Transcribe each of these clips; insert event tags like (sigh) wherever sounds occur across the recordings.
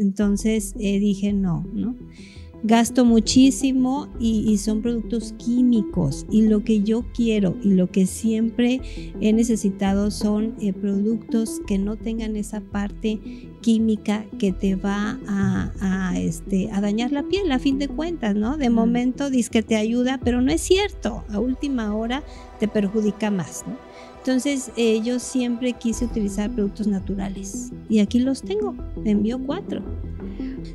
Entonces eh, dije no, ¿no? Gasto muchísimo y, son productos químicos y lo que yo quiero y lo que siempre he necesitado son eh, productos que no tengan esa parte química que te va a, este, a dañar la piel a fin de cuentas, ¿no? De momento dice que te ayuda, pero no es cierto. A última hora te perjudica más, ¿no? Entonces eh, yo siempre quise utilizar productos naturales y aquí los tengo. Envío cuatro.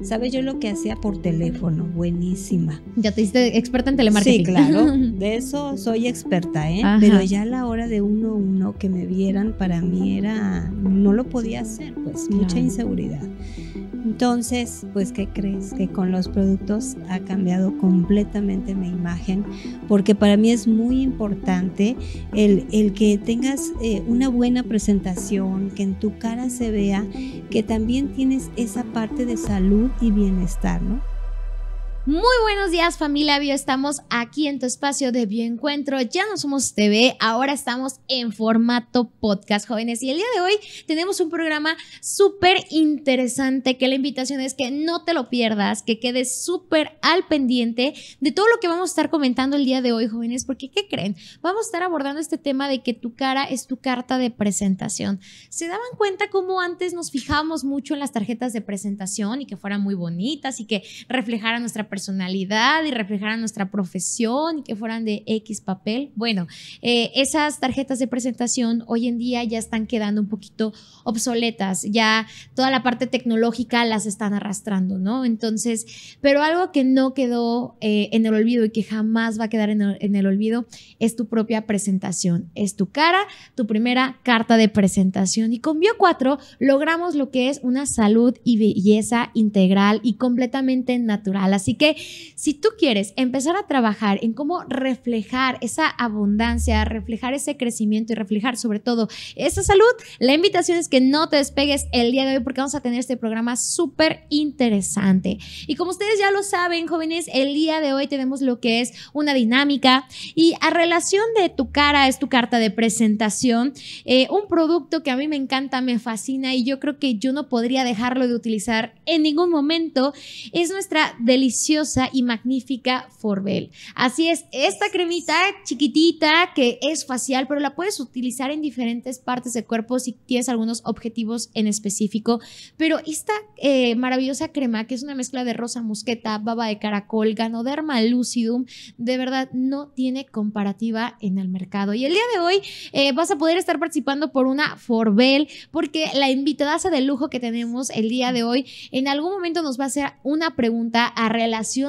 ¿Sabes yo lo que hacía por teléfono? Buenísima. Ya te hiciste experta en telemarketing. Sí, claro. (laughs) De eso soy experta, ¿eh? Pero ya a la hora de uno a uno que me vieran, para mí era, no lo podía hacer, pues mucha inseguridad. Entonces, pues, ¿qué crees? Que con los productos ha cambiado completamente mi imagen, porque para mí es muy importante el, el que tengas eh, una buena presentación, que en tu cara se vea que también tienes esa parte de salud y bienestar, ¿no? Muy buenos días familia Bio, estamos aquí en tu espacio de Bioencuentro, ya no somos TV, ahora estamos en formato podcast jóvenes y el día de hoy tenemos un programa súper interesante que la invitación es que no te lo pierdas, que quedes súper al pendiente de todo lo que vamos a estar comentando el día de hoy jóvenes, porque ¿qué creen? Vamos a estar abordando este tema de que tu cara es tu carta de presentación. ¿Se daban cuenta cómo antes nos fijábamos mucho en las tarjetas de presentación y que fueran muy bonitas y que reflejaran nuestra presentación? personalidad y reflejaran nuestra profesión y que fueran de X papel. Bueno, eh, esas tarjetas de presentación hoy en día ya están quedando un poquito obsoletas, ya toda la parte tecnológica las están arrastrando, ¿no? Entonces, pero algo que no quedó eh, en el olvido y que jamás va a quedar en el olvido es tu propia presentación, es tu cara, tu primera carta de presentación. Y con Bio4 logramos lo que es una salud y belleza integral y completamente natural. Así que si tú quieres empezar a trabajar en cómo reflejar esa abundancia, reflejar ese crecimiento y reflejar sobre todo esa salud, la invitación es que no te despegues el día de hoy porque vamos a tener este programa súper interesante. Y como ustedes ya lo saben, jóvenes, el día de hoy tenemos lo que es una dinámica y a relación de tu cara, es tu carta de presentación, eh, un producto que a mí me encanta, me fascina y yo creo que yo no podría dejarlo de utilizar en ningún momento, es nuestra deliciosa y magnífica Forbel. Así es, esta cremita chiquitita que es facial, pero la puedes utilizar en diferentes partes del cuerpo si tienes algunos objetivos en específico. Pero esta eh, maravillosa crema, que es una mezcla de rosa mosqueta, baba de caracol, ganoderma lucidum, de verdad no tiene comparativa en el mercado. Y el día de hoy eh, vas a poder estar participando por una Forbel, porque la invitadaza de lujo que tenemos el día de hoy en algún momento nos va a hacer una pregunta a real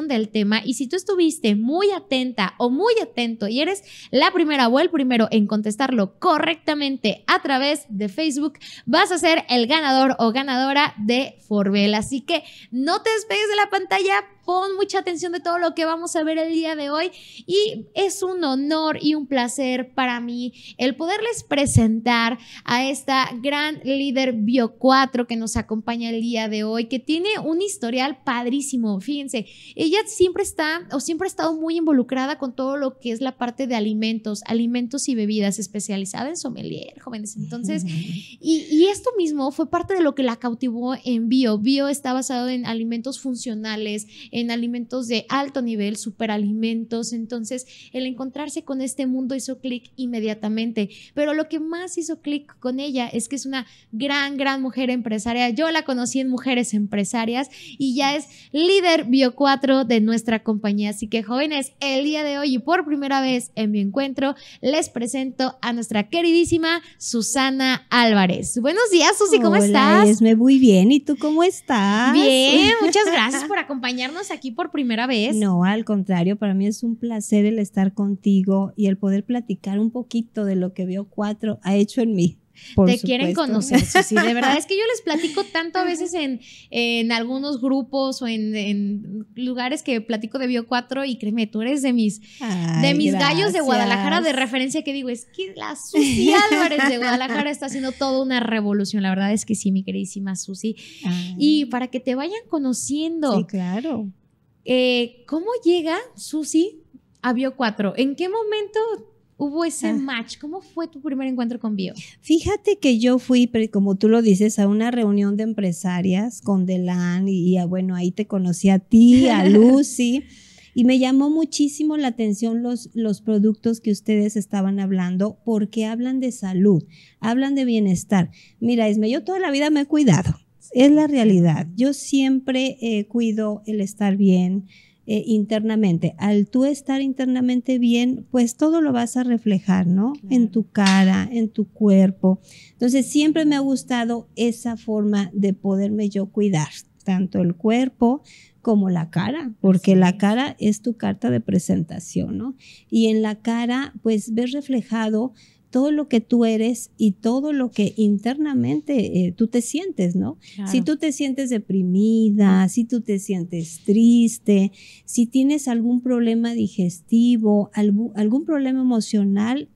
del tema y si tú estuviste muy atenta o muy atento y eres la primera o el primero en contestarlo correctamente a través de Facebook, vas a ser el ganador o ganadora de Forbel. Así que no te despegues de la pantalla Pon mucha atención de todo lo que vamos a ver el día de hoy y es un honor y un placer para mí el poderles presentar a esta gran líder Bio 4 que nos acompaña el día de hoy, que tiene un historial padrísimo. Fíjense, ella siempre está o siempre ha estado muy involucrada con todo lo que es la parte de alimentos, alimentos y bebidas, especializada en sommelier, jóvenes. Entonces, y, y esto mismo fue parte de lo que la cautivó en Bio. Bio está basado en alimentos funcionales, en alimentos de alto nivel, superalimentos. Entonces, el encontrarse con este mundo hizo clic inmediatamente. Pero lo que más hizo clic con ella es que es una gran, gran mujer empresaria. Yo la conocí en Mujeres Empresarias y ya es líder Bio 4 de nuestra compañía. Así que, jóvenes, el día de hoy y por primera vez en mi encuentro, les presento a nuestra queridísima Susana Álvarez. Buenos días, Susi, ¿cómo Hola, estás? Me muy bien. ¿Y tú cómo estás? Bien, muchas (laughs) gracias por acompañarnos aquí por primera vez. No, al contrario, para mí es un placer el estar contigo y el poder platicar un poquito de lo que Bio 4 ha hecho en mí te quieren conocer. Susi. de verdad (laughs) es que yo les platico tanto a veces en, en algunos grupos o en, lugares que platico de Bio 4 y créeme, tú eres de mis, de mis gallos de Guadalajara de referencia que digo, es que la (laughs) Susi Álvarez de Guadalajara está haciendo toda una revolución. La verdad es que sí, mi queridísima Susi. Y para que te vayan conociendo. claro. Eh, ¿Cómo llega Susi a Bio 4? ¿En qué momento hubo ese ah. match? ¿Cómo fue tu primer encuentro con Bio? Fíjate que yo fui, como tú lo dices, a una reunión de empresarias con Delan y, ah, bueno, ahí te conocí a ti, a (laughs) Lucy. y me llamó muchísimo la atención los, los productos que ustedes estaban hablando porque hablan de salud, hablan de bienestar. Mira, Esme, yo toda la vida me he cuidado. Es la realidad. Yo siempre cuido el estar bien, eh, internamente. Al tú estar internamente bien, pues todo lo vas a reflejar, ¿no? En tu cara, en tu cuerpo. Entonces, siempre me ha gustado esa forma de poderme yo cuidar, tanto el cuerpo como la cara, porque la cara es tu carta de presentación, ¿no? Y en la cara, pues ves reflejado todo lo que tú eres y todo lo que internamente eh, tú te sientes, ¿no? Si tú te sientes deprimida, si tú te sientes triste, si tienes algún problema digestivo, algún, problema emocional,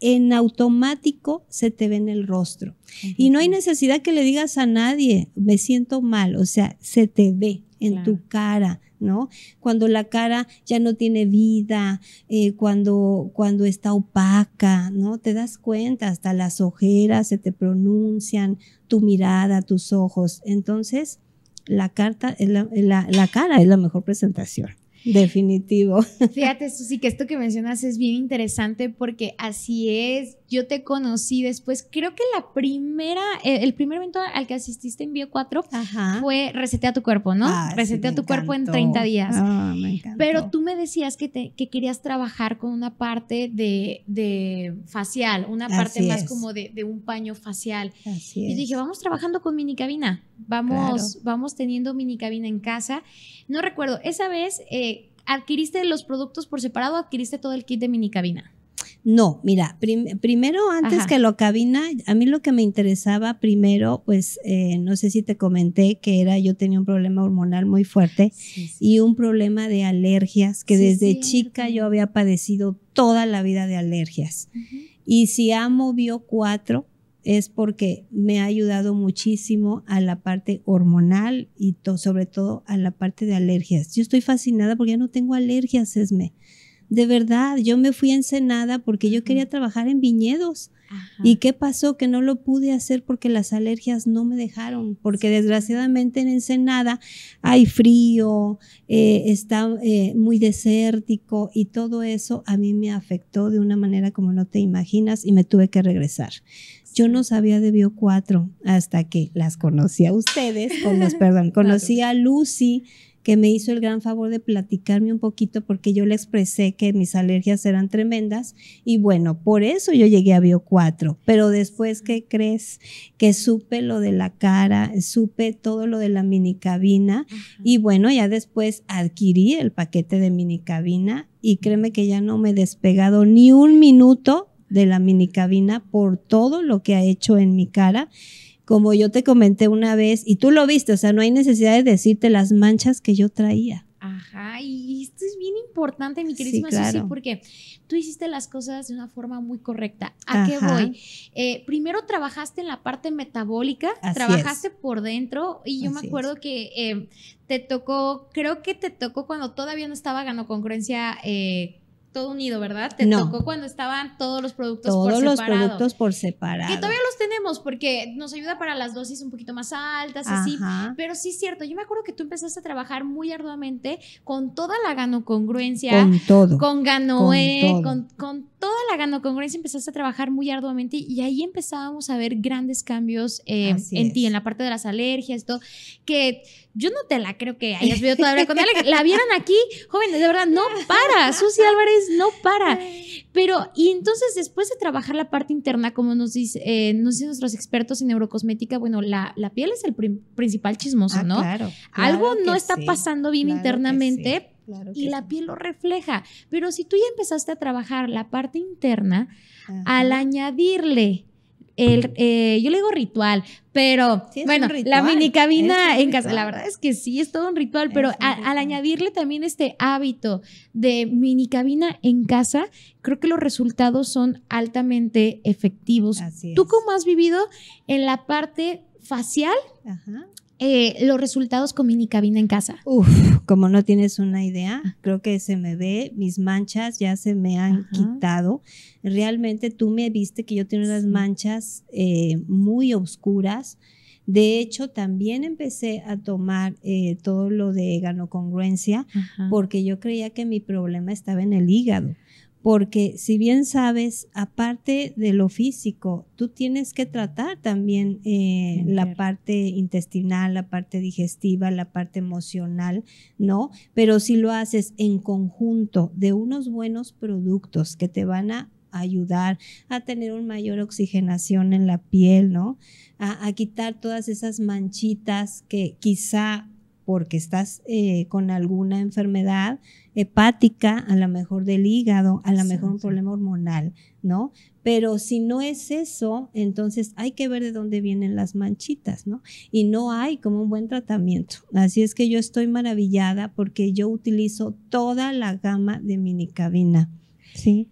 en automático se te ve en el rostro. Y no hay necesidad que le digas a nadie, me siento mal, o sea, se te ve en tu cara, ¿no? Cuando la cara ya no tiene vida, eh, cuando, cuando está opaca, ¿no? Te das cuenta, hasta las ojeras se te pronuncian, tu mirada, tus ojos. Entonces, la, carta, la cara es la mejor presentación. Definitivo. (laughs) Fíjate, Susi, que esto que mencionas es bien interesante porque así es. Yo te conocí después, creo que la primera, eh, el, primer evento al que asististe en Bio 4 fue fue a tu cuerpo, ¿no? Ah, a tu cuerpo en 30 días. Ah, Pero tú me decías que, querías trabajar con una parte de, facial, una parte más como de, un paño facial. y dije, vamos trabajando con cabina. Vamos, vamos teniendo mini cabina en casa. No recuerdo, esa vez eh, adquiriste los productos por separado, o adquiriste todo el kit de mini cabina. No, mira, primero antes que lo cabina, a mí lo que me interesaba primero, pues eh, no sé si te comenté que era yo tenía un problema hormonal muy fuerte y un problema de alergias que desde chica yo había padecido toda la vida de alergias. Y si amo vio cuatro, es porque me ha ayudado muchísimo a la parte hormonal y sobre todo a la parte de alergias. Yo estoy fascinada porque ya no tengo alergias, Esme. De verdad, yo me fui a Ensenada porque yo quería trabajar en viñedos. ¿Y qué pasó? Que no lo pude hacer porque las alergias no me dejaron, porque desgraciadamente en Ensenada hay frío, eh, está eh, muy desértico y todo eso a mí me afectó de una manera como no te imaginas y me tuve que regresar. Yo no sabía de Bio 4 hasta que las conocí a ustedes, con perdón, (laughs) conocí a Lucy, que me hizo el gran favor de platicarme un poquito porque yo le expresé que mis alergias eran tremendas y bueno, por eso yo llegué a Bio 4. Pero después, ¿qué crees? Que supe lo de la cara, supe todo lo de la minicabina y bueno, ya después adquirí el paquete de minicabina y créeme que ya no me he despegado ni un minuto de la minicabina por todo lo que ha hecho en mi cara. Como yo te comenté una vez, y tú lo viste, o sea, no hay necesidad de decirte las manchas que yo traía. Ajá, y esto es bien importante, mi queridísima sí, porque tú hiciste las cosas de una forma muy correcta. ¿A qué voy? Eh, primero trabajaste en la parte metabólica, trabajaste por dentro, y yo me acuerdo que eh, te tocó, creo que te tocó cuando todavía no estaba concurrencia, Eh, todo unido, ¿verdad? Te tocó cuando estaban todos los productos por separado. Todos los productos por separado. Que todavía los tenemos porque nos ayuda para las dosis un poquito más altas, y así. Pero sí es cierto, yo me acuerdo que tú empezaste a trabajar muy arduamente con toda la ganocongruencia. Con todo. Con Ganoe, con toda la ganocongruencia empezaste a trabajar muy arduamente y ahí empezábamos a ver grandes cambios eh, en ti, en la parte de las alergias, todo, que yo no te la creo que hayas visto (laughs) todavía con alergia. La vieron aquí, jóvenes, de verdad, no para, Susi Álvarez no para. Pero, y entonces después de trabajar la parte interna, como nos, dice, eh, dicen nuestros expertos en neurocosmética, bueno, la, piel es el principal chismoso, ah, ¿no? Claro, Algo no está pasando bien internamente, internamente y la piel lo refleja. Pero si tú ya empezaste a trabajar la parte interna, al añadirle el, mm. eh, yo le digo ritual, pero bueno, la minicabina en casa, la verdad es que sí, es todo un ritual, pero al añadirle también este hábito de minicabina en casa, creo que los resultados son altamente efectivos. ¿Tú cómo has vivido en la parte facial? Ajá. Eh, los resultados con mini cabina en casa? Uf, como no tienes una idea, ah. creo que se me ve, mis manchas ya se me han quitado. Realmente tú me viste que yo tenía unas manchas eh, muy oscuras. De hecho, también empecé a tomar eh, todo lo de ganocongruencia porque yo creía que mi problema estaba en el hígado porque si bien sabes, aparte de lo físico, tú tienes que tratar también eh, la parte intestinal, la parte digestiva, la parte emocional, ¿no? Pero si lo haces en conjunto de unos buenos productos que te van a ayudar a tener una mayor oxigenación en la piel, ¿no? A, quitar todas esas manchitas que quizá porque estás eh, con alguna enfermedad, hepática, a lo mejor del hígado, a lo mejor un problema hormonal, ¿no? Pero si no es eso, entonces hay que ver de dónde vienen las manchitas, ¿no? Y no hay como un buen tratamiento. Así es que yo estoy maravillada porque yo utilizo toda la gama de minicabina, ¿sí?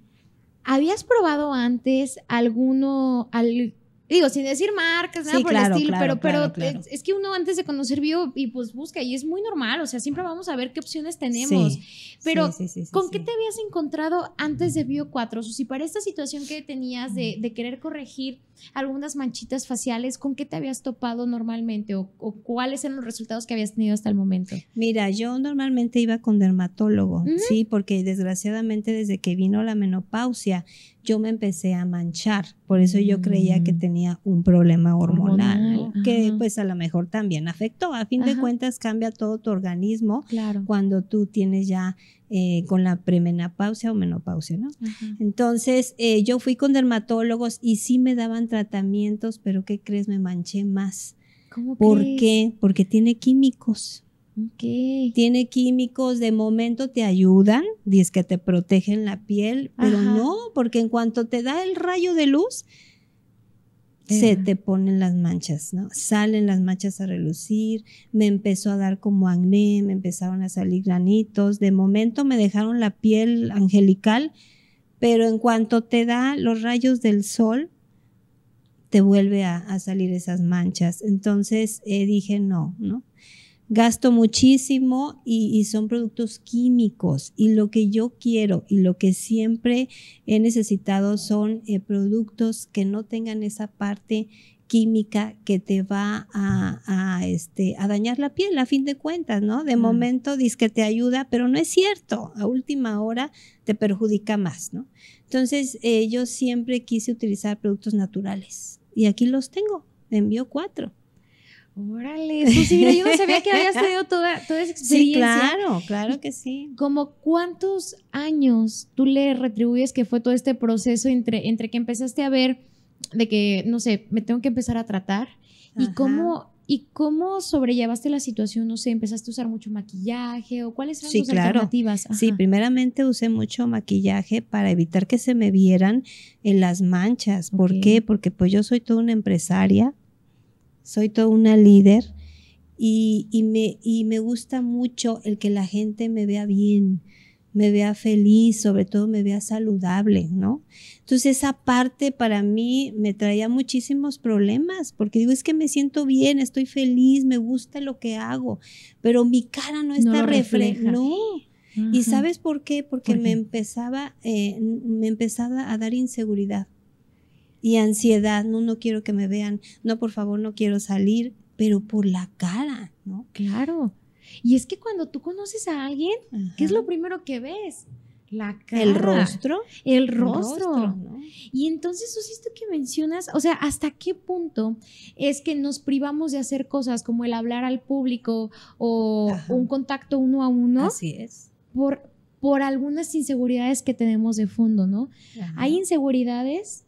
¿Habías probado antes alguno, al, digo, sin decir marcas, nada por el estilo, pero, pero es, que uno antes de conocer bio y pues busca, y es muy normal, o sea, siempre vamos a ver qué opciones tenemos. pero, ¿con qué te habías encontrado antes de Bio 4? O si para esta situación que tenías de, de querer corregir algunas manchitas faciales, ¿con qué te habías topado normalmente o, cuáles eran los resultados que habías tenido hasta el momento? Mira, yo normalmente iba con dermatólogo, sí, porque desgraciadamente desde que vino la menopausia yo me empecé a manchar, por eso yo creía que mm. tenía un problema hormonal, que pues a lo mejor también afectó, a fin de cuentas cambia todo tu organismo cuando tú tienes ya eh, con la premenopausia o menopausia, ¿no? Entonces, eh, yo fui con dermatólogos y sí me daban tratamientos, pero ¿qué crees? Me manché más. ¿Cómo ¿Por qué? Porque tiene químicos. ¿Qué? Tiene químicos, de momento te ayudan, dices que te protegen la piel, pero no, porque en cuanto te da el rayo de luz, se te ponen las manchas, ¿no? Salen las manchas a relucir, me empezó a dar como acné, me empezaron a salir granitos, de momento me dejaron la piel angelical, pero en cuanto te da los rayos del sol, te vuelve a, salir esas manchas. Entonces eh, dije, no, ¿no? gasto muchísimo y, son productos químicos. Y lo que yo quiero y lo que siempre he necesitado son eh, productos que no tengan esa parte química que te va a, este, a dañar la piel, a fin de cuentas, ¿no? De momento dice que te ayuda, pero no es cierto. A última hora te perjudica más, ¿no? Entonces, eh, yo siempre quise utilizar productos naturales y aquí los tengo, envío cuatro. Órale, sí, yo sabía que habías tenido toda, esa experiencia. Sí, claro, claro que sí. ¿Cómo cuántos años tú le retribuyes que fue todo este proceso entre, entre que empezaste a ver de que, no sé, me tengo que empezar a tratar? ¿Y cómo ¿Y cómo sobrellevaste la situación? No sé, ¿empezaste a usar mucho maquillaje o cuáles eran sí, tus claro. alternativas? Sí, primeramente usé mucho maquillaje para evitar que se me vieran en las manchas. ¿Por qué? Porque pues yo soy toda una empresaria soy toda una líder y, me, y me gusta mucho el que la gente me vea bien, me vea feliz, sobre todo me vea saludable, ¿no? Entonces esa parte para mí me traía muchísimos problemas, porque digo, es que me siento bien, estoy feliz, me gusta lo que hago, pero mi cara no está no ¿Y sabes por qué? Porque me empezaba, eh, me empezaba a dar inseguridad y ansiedad, no, no quiero que me vean, no, por favor, no quiero salir, pero por la cara, ¿no? Claro. Y es que cuando tú conoces a alguien, ¿qué es lo primero que ves? La cara. El rostro. El rostro. ¿no? Y entonces, esto que mencionas, o sea, ¿hasta qué punto es que nos privamos de hacer cosas como el hablar al público o un contacto uno a uno? Así es. Por, por algunas inseguridades que tenemos de fondo, ¿no? Hay inseguridades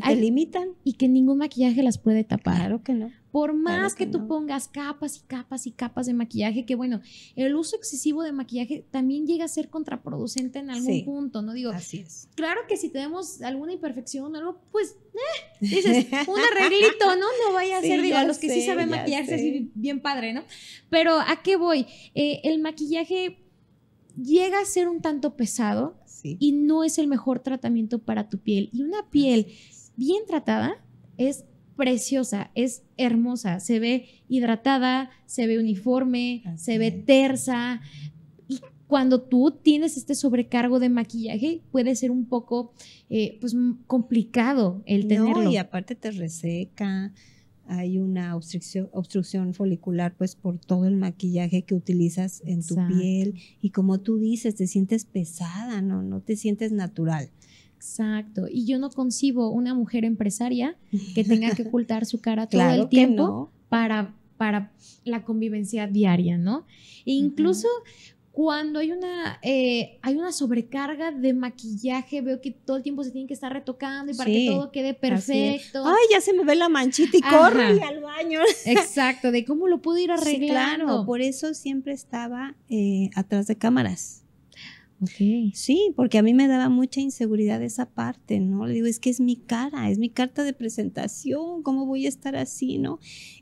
te limitan. Y que ningún maquillaje las puede tapar. Claro que no. Por más que, tú pongas capas y capas y capas de maquillaje, que bueno, el uso excesivo de maquillaje también llega a ser contraproducente en algún punto, ¿no? Digo, así es. Claro que si tenemos alguna imperfección o algo, pues, eh, dices, (laughs) un arreglito, ¿no? No vaya a ser, digo, a los que sí saben maquillarse bien padre, ¿no? Pero, ¿a qué voy? Eh, el maquillaje llega a ser un tanto pesado y no es el mejor tratamiento para tu piel. Y una piel bien tratada es preciosa, es hermosa, se ve hidratada, se ve uniforme, se ve tersa. Y cuando tú tienes este sobrecargo de maquillaje, puede ser un poco eh, pues, complicado el tenerlo. No, y aparte te reseca, hay una obstrucción, folicular pues por todo el maquillaje que utilizas en tu piel y como tú dices, te sientes pesada, no, no te sientes natural. Exacto. Y yo no concibo una mujer empresaria que tenga que (laughs) ocultar su cara todo el tiempo para, para la convivencia diaria, ¿no? E incluso cuando hay una, eh, hay una sobrecarga de maquillaje, veo que todo el tiempo se tiene que estar retocando y para que todo quede perfecto. Ay, ya se me ve la manchita y corre al baño. (laughs) Exacto, de cómo lo pude ir arreglando. por eso siempre estaba eh, atrás de cámaras. Sí, porque a mí me daba mucha inseguridad esa parte, ¿no? Le digo, es que es mi cara, es mi carta de presentación, ¿cómo voy a estar así, no?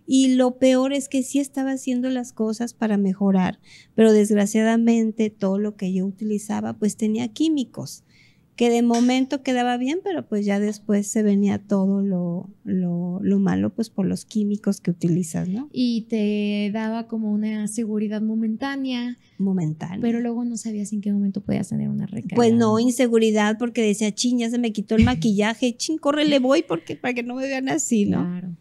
Y lo peor es que sí estaba haciendo las cosas para mejorar, pero desgraciadamente todo lo que yo utilizaba pues tenía químicos que de momento quedaba bien, pero pues ya después se venía todo lo, lo, malo, pues por los químicos que utilizas, ¿no? Y te daba como una seguridad momentánea. Momentánea. Pero luego no sabías en qué momento podías tener una recarga. Pues no, inseguridad, porque decía, ching, ya se me quitó el (laughs) maquillaje, chin, le voy, porque para que no me vean así, ¿no? Claro.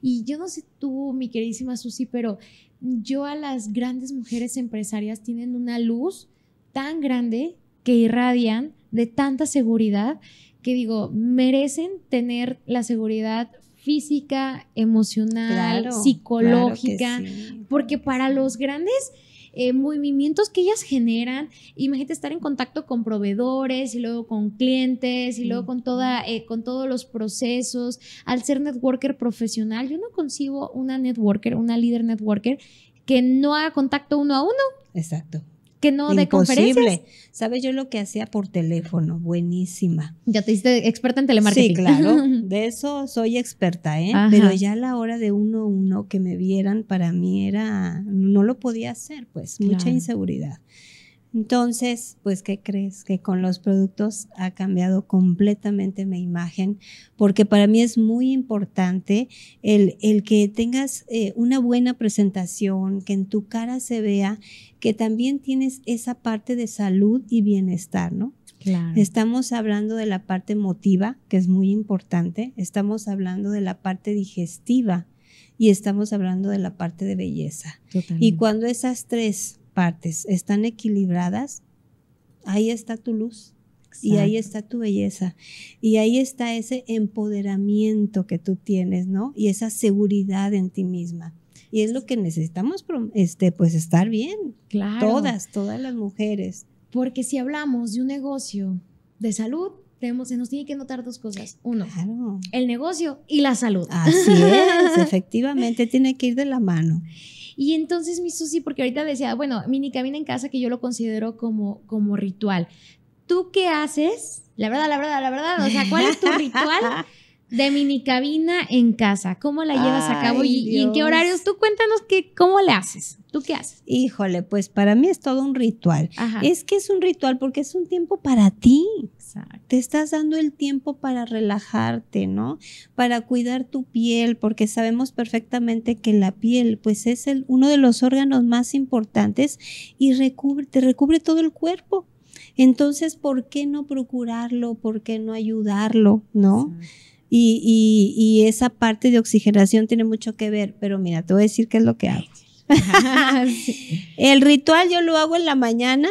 Y yo no sé tú, mi queridísima Susi, pero yo a las grandes mujeres empresarias tienen una luz tan grande que irradian de tanta seguridad que digo, merecen tener la seguridad física, emocional, psicológica, porque para los grandes eh, movimientos que ellas generan, imagínate estar en contacto con proveedores y luego con clientes y luego con, toda, eh, con todos los procesos, al ser networker profesional, yo no concibo una networker, una líder networker que no haga contacto uno a uno. Exacto que no de conferencias. ¿Sabes? Yo lo que hacía por teléfono, buenísima. Ya te hiciste experta en telemarketing. Sí, claro. (laughs) De eso soy experta, ¿eh? Pero ya a la hora de uno uno que me vieran, para mí era, no lo podía hacer, pues, mucha inseguridad. Entonces, pues, ¿qué crees? Que con los productos ha cambiado completamente mi imagen, porque para mí es muy importante el, el que tengas eh, una buena presentación, que en tu cara se vea que también tienes esa parte de salud y bienestar, ¿no? Claro. Estamos hablando de la parte emotiva, que es muy importante, estamos hablando de la parte digestiva y estamos hablando de la parte de belleza. Totalmente. Y cuando esas tres partes están equilibradas, ahí está tu luz. Y ahí está tu belleza. Y ahí está ese empoderamiento que tú tienes, ¿no? Y esa seguridad en ti misma. Y es lo que necesitamos, este, pues, estar bien. Todas, todas las mujeres. Porque si hablamos de un negocio de salud, tenemos, se nos tiene que notar dos cosas. Uno, el negocio y la salud. Así es, (laughs) efectivamente, tiene que ir de la mano. Y entonces mi Susi, porque ahorita decía, bueno, mini cabina en casa que yo lo considero como, como ritual. ¿Tú qué haces? La verdad, la verdad, la verdad, o sea, ¿cuál es tu ritual? (laughs) de cabina en casa. ¿Cómo la llevas a cabo y, en qué horarios? Tú cuéntanos que, cómo le haces. ¿Tú qué haces? Híjole, pues para mí es todo un ritual. Es que es un ritual porque es un tiempo para ti te estás dando el tiempo para relajarte, ¿no? Para cuidar tu piel, porque sabemos perfectamente que la piel, pues es el, uno de los órganos más importantes y recubre, te recubre todo el cuerpo. Entonces, ¿por qué no procurarlo? ¿Por qué no ayudarlo? ¿No? Y, esa parte de oxigenación tiene mucho que ver, pero mira, te voy a decir qué es lo que hago. (laughs) El ritual yo lo hago en la mañana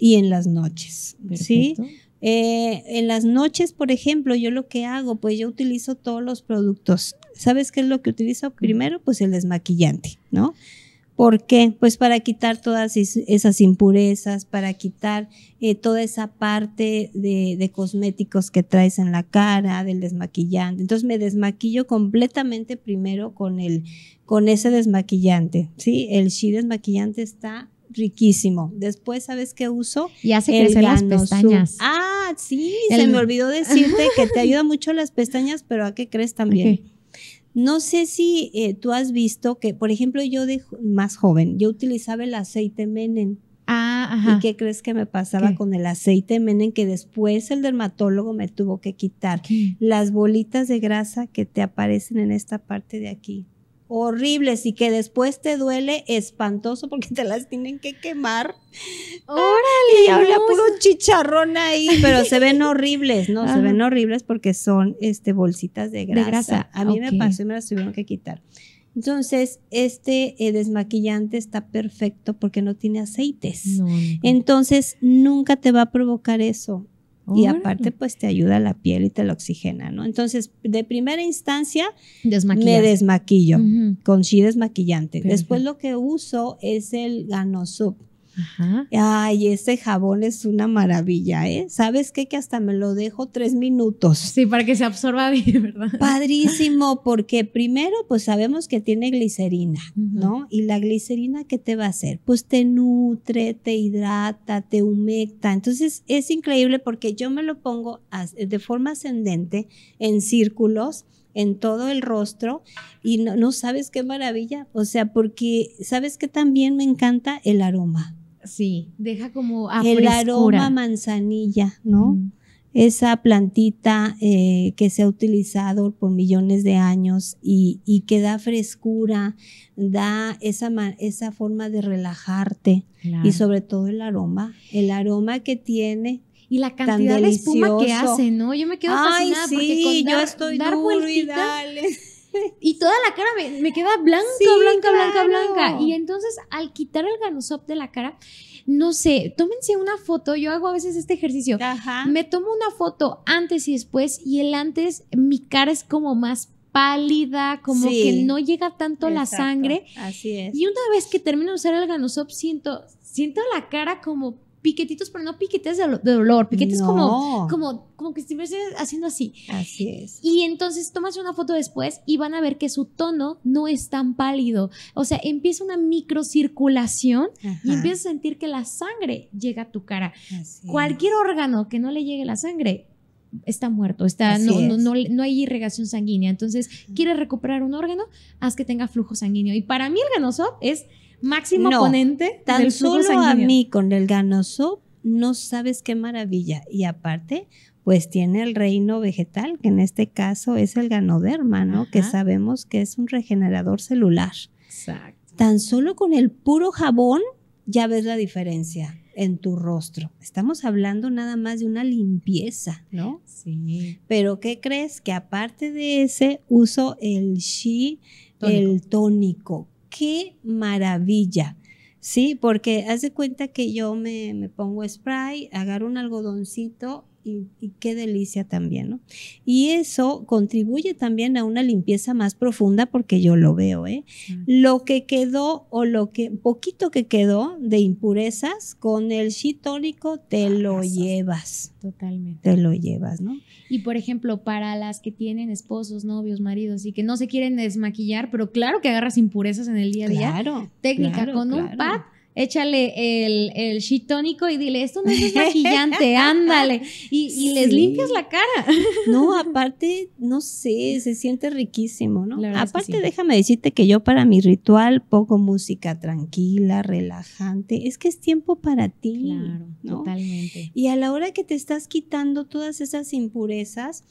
y en las noches, ¿sí? Eh, en las noches, por ejemplo, yo lo que hago, pues yo utilizo todos los productos. ¿Sabes qué es lo que utilizo primero? Pues el desmaquillante, ¿no? ¿Por qué? Pues para quitar todas esas impurezas, para quitar eh, toda esa parte de, cosméticos que traes en la cara, del desmaquillante. Entonces me desmaquillo completamente primero con el, con ese desmaquillante, ¿sí? El She desmaquillante está riquísimo. Después, ¿sabes qué uso? Y hace las pestañas. Ah, sí, se me olvidó decirte que te (laughs) ayuda mucho las pestañas, pero ¿a qué crees también? No sé si eh, tú has visto que, por ejemplo, yo de más joven, yo utilizaba el aceite Menen. Ah, ¿Y qué crees que me pasaba con el aceite Menen? Que después el dermatólogo me tuvo que quitar las bolitas de grasa que te aparecen en esta parte de aquí horribles y que después te duele espantoso porque te las tienen que quemar. Órale. Y habla puro chicharrón ahí. Pero se ven (laughs) horribles, ¿no? Se ven horribles porque son este, bolsitas de grasa. A mí me pasó y me las tuvieron que quitar. Entonces, este eh, desmaquillante está perfecto porque no tiene aceites. Entonces, nunca te va a provocar eso y aparte, pues te ayuda la piel y te la oxigena, ¿no? Entonces, de primera instancia, me desmaquillo con sí desmaquillante. Después lo que uso es el Ganosub. Ajá. Ay, ese jabón es una maravilla, ¿eh? ¿Sabes qué? Que hasta me lo dejo tres minutos. Sí, para que se absorba (laughs) bien, ¿verdad? Padrísimo, porque primero, pues sabemos que tiene glicerina, ¿no? Y la glicerina, ¿qué te va a hacer? Pues te nutre, te hidrata, te humecta. Entonces, es increíble porque yo me lo pongo de forma ascendente, en círculos, en todo el rostro y no, no, sabes qué maravilla, o sea, porque sabes que también me encanta el aroma. Sí, deja como a El aroma manzanilla, ¿no? Esa plantita eh, que se ha utilizado por millones de años y, y que da frescura, da esa, esa forma de relajarte y sobre todo el aroma, el aroma que tiene y la cantidad de espuma que hace, ¿no? Yo me quedo fascinada porque con yo estoy dar duro dale y toda la cara me, queda blanca, blanca, blanca, blanca. Y entonces al quitar el ganosop de la cara, no sé, tómense una foto, yo hago a veces este ejercicio, me tomo una foto antes y después y el antes mi cara es como más pálida, como que no llega tanto la sangre. Así es. Y una vez que termino de usar el ganosop, siento, siento la cara como piquetitos, pero no piquetes de, dolor, piquetes como, como, como que estuviese haciendo así. Así es. Y entonces tomas una foto después y van a ver que su tono no es tan pálido. O sea, empieza una microcirculación y empiezas a sentir que la sangre llega a tu cara. Cualquier órgano que no le llegue la sangre está muerto, está, no, hay irrigación sanguínea. Entonces, quieres recuperar un órgano, haz que tenga flujo sanguíneo. Y para mí el ganoso es máximo ponente tan del solo a mí con el ganoso, no sabes qué maravilla y aparte pues tiene el reino vegetal que en este caso es el ganoderma no que sabemos que es un regenerador celular exacto tan solo con el puro jabón ya ves la diferencia en tu rostro. Estamos hablando nada más de una limpieza, ¿no? Sí. Pero ¿qué crees? Que aparte de ese uso el shi, el tónico, qué maravilla. Sí, porque haz de cuenta que yo me, me pongo spray, agarro un algodoncito y, qué delicia también, ¿no? Y eso contribuye también a una limpieza más profunda porque yo lo veo, ¿eh? Lo que quedó o lo que poquito que quedó de impurezas con el shitónico te ah, lo llevas. Totalmente. Te lo llevas, ¿no? Y por ejemplo, para las que tienen esposos, novios, maridos y que no se quieren desmaquillar, pero claro que agarras impurezas en el día a día. Claro. Técnica con un pad échale el, el shitónico y dile, esto no es (laughs) maquillante, ándale. Y, les limpias la cara. (laughs) no, aparte, no sé, se siente riquísimo, ¿no? Aparte, déjame decirte que yo para mi ritual pongo música tranquila, relajante. Es que es tiempo para ti. Claro, totalmente. Y a la hora que te estás quitando todas esas impurezas,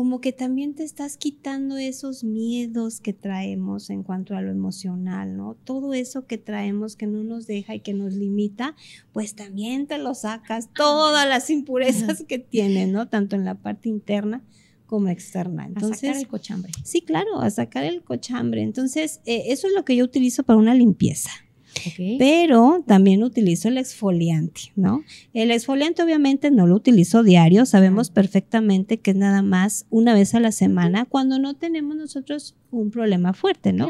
como que también te estás quitando esos miedos que traemos en cuanto a lo emocional, ¿no? Todo eso que traemos que no nos deja y que nos limita, pues también te lo sacas, todas las impurezas que tiene, ¿no? Tanto en la parte interna como externa. Entonces, a sacar el cochambre. Sí, claro, a sacar el cochambre. Entonces, eh, eso es lo que yo utilizo para una limpieza. Pero también utilizo el exfoliante, ¿no? El exfoliante obviamente no lo utilizo diario, sabemos perfectamente que es nada más una vez a la semana cuando no tenemos nosotros un problema fuerte, ¿no?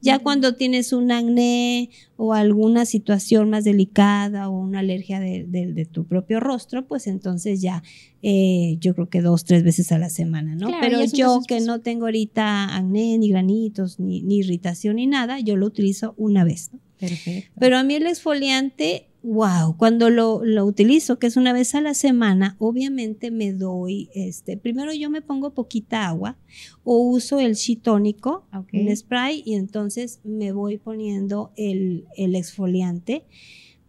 ya cuando tienes un acné o alguna situación más delicada o una alergia de, tu propio rostro, pues entonces ya eh, yo creo que dos, tres veces a la semana, ¿no? Pero yo que no tengo ahorita acné, ni granitos, ni, ni, irritación, ni nada, yo lo utilizo una vez. ¿no? Pero a mí el exfoliante, wow, cuando lo, utilizo, que es una vez a la semana, obviamente me doy, este, primero yo me pongo poquita agua o uso el shitónico, el spray, y entonces me voy poniendo el, el exfoliante.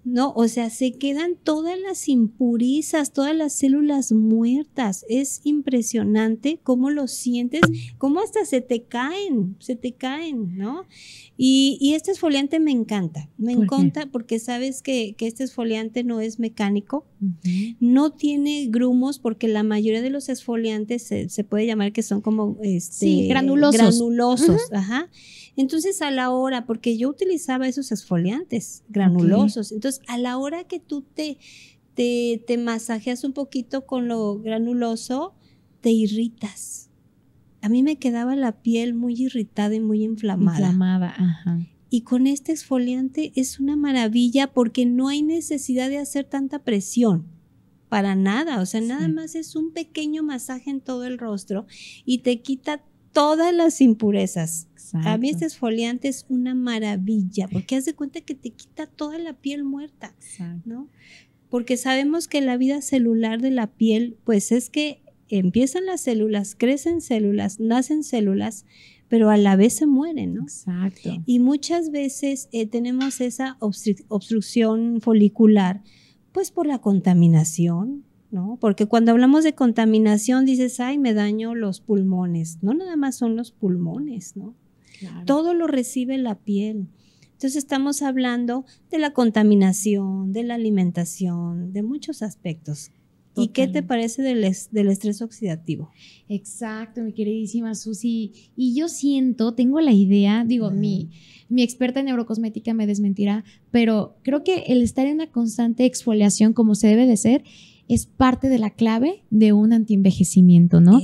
No, o sea, se quedan todas las impurizas, todas las células muertas. Es impresionante cómo lo sientes, cómo hasta se te caen, se te caen, ¿no? Y, este esfoliante me encanta, me encanta porque sabes que, este esfoliante no es mecánico, no tiene grumos porque la mayoría de los esfoliantes se, puede llamar que son como este, granulosos. Entonces a la hora, porque yo utilizaba esos esfoliantes granulosos, entonces a la hora que tú te, te, te masajeas un poquito con lo granuloso, te irritas a mí me quedaba la piel muy irritada y muy inflamada. Inflamada, ajá. Y con este exfoliante es una maravilla porque no hay necesidad de hacer tanta presión. Para nada, o sea, nada más es un pequeño masaje en todo el rostro y te quita todas las impurezas. A mí este exfoliante es una maravilla porque haz de cuenta que te quita toda la piel muerta, ¿no? Porque sabemos que la vida celular de la piel, pues es que empiezan las células, crecen células, nacen células, pero a la vez se mueren, ¿no? Exacto. Y muchas veces eh, tenemos esa obstrucción folicular, pues por la contaminación, ¿no? Porque cuando hablamos de contaminación dices, ay, me daño los pulmones. No nada más son los pulmones, ¿no? Todo lo recibe la piel. Entonces estamos hablando de la contaminación, de la alimentación, de muchos aspectos ¿Y qué te parece del, estrés oxidativo? Exacto, mi queridísima Susi. Y yo siento, tengo la idea, digo, mi, mi experta en neurocosmética me desmentirá, pero creo que el estar en una constante exfoliación como se debe de ser es parte de la clave de un antienvejecimiento, ¿no?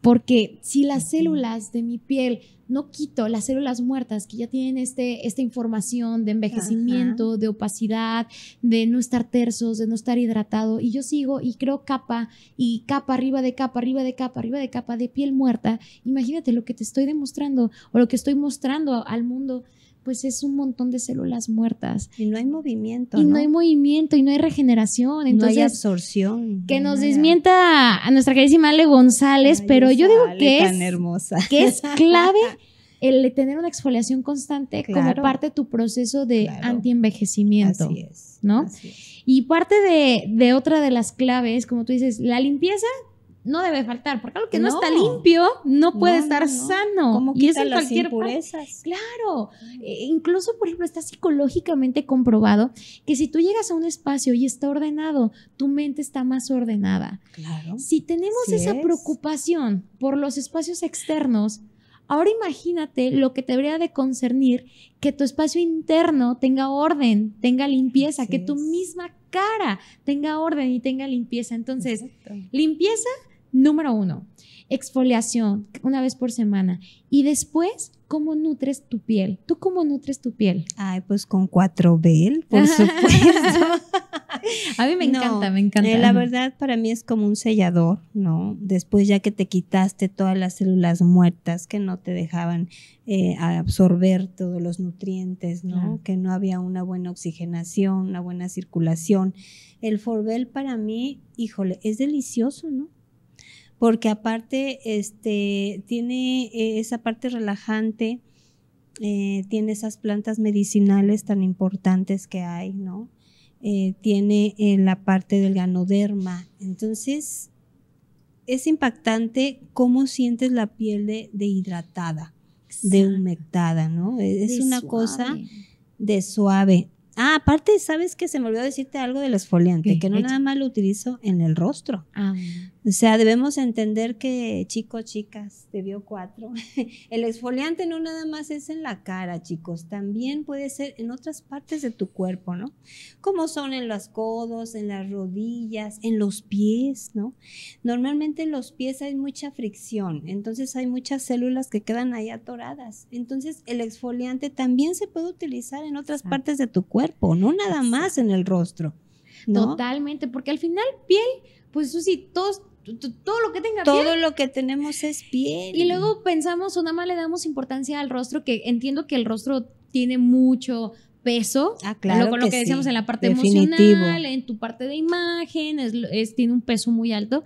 Porque si las células de mi piel no quito las células muertas que ya tienen este, esta información de envejecimiento, de opacidad, de no estar tersos, de no estar hidratado, y yo sigo y creo capa y capa arriba de capa, arriba de capa, arriba de capa de piel muerta, imagínate lo que te estoy demostrando o lo que estoy mostrando al mundo pues es un montón de células muertas. Y no hay movimiento. Y no, hay movimiento y no hay regeneración. Entonces, no hay absorción. Que nos desmienta a nuestra queridísima Ale González, pero yo digo que es, hermosa. que es (laughs) clave el tener una exfoliación constante como parte de tu proceso de antienvejecimiento. Así es. ¿No? Y parte de otra de las claves, como tú dices, la limpieza, no debe faltar, porque algo que no, está limpio no puede estar sano. Como que es cualquier impurezas? Claro, mm. e incluso por ejemplo está psicológicamente comprobado que si tú llegas a un espacio y está ordenado, tu mente está más ordenada. Claro. Si tenemos esa preocupación por los espacios externos, Ahora imagínate lo que te debería de concernir que tu espacio interno tenga orden, tenga limpieza, que tu misma cara tenga orden y tenga limpieza. Entonces, limpieza Número uno, exfoliación una vez por semana. Y después, ¿cómo nutres tu piel? ¿Tú cómo nutres tu piel? Ay, pues con 4B, por (laughs) supuesto. A mí me encanta, me encanta. Eh, la verdad, para mí es como un sellador, ¿no? Después ya que te quitaste todas las células muertas que no te dejaban eh, absorber todos los nutrientes, ¿no? Que no había una buena oxigenación, una buena circulación. El Forbel para mí, híjole, es delicioso, ¿no? porque aparte este, tiene eh, esa parte relajante, eh, tiene esas plantas medicinales tan importantes que hay, ¿no? Eh, tiene la parte del ganoderma. Entonces, es impactante cómo sientes la piel de, hidratada, de humectada, ¿no? E, es una cosa de suave. Ah, aparte, ¿sabes que se me olvidó decirte algo del exfoliante? Que no nada más lo utilizo en el rostro. Ah. O sea, debemos entender que, chicos, chicas, te vio cuatro. (laughs) El exfoliante no nada más es en la cara, chicos, también puede ser en otras partes de tu cuerpo, ¿no? Como son en los codos, en las rodillas, en los pies, ¿no? Normalmente en los pies hay mucha fricción, entonces hay muchas células que quedan ahí atoradas. Entonces, el exfoliante también se puede utilizar en otras partes de tu cuerpo, no nada más en el rostro. ¿no? Totalmente, porque al final piel pues eso sí, todos todo lo que tenga todo lo que tenemos es piel y luego pensamos o nada más le damos importancia al rostro que entiendo que el rostro tiene mucho peso ah, claro lo que, decíamos en la parte emocional en tu parte de imagen es, tiene un peso muy alto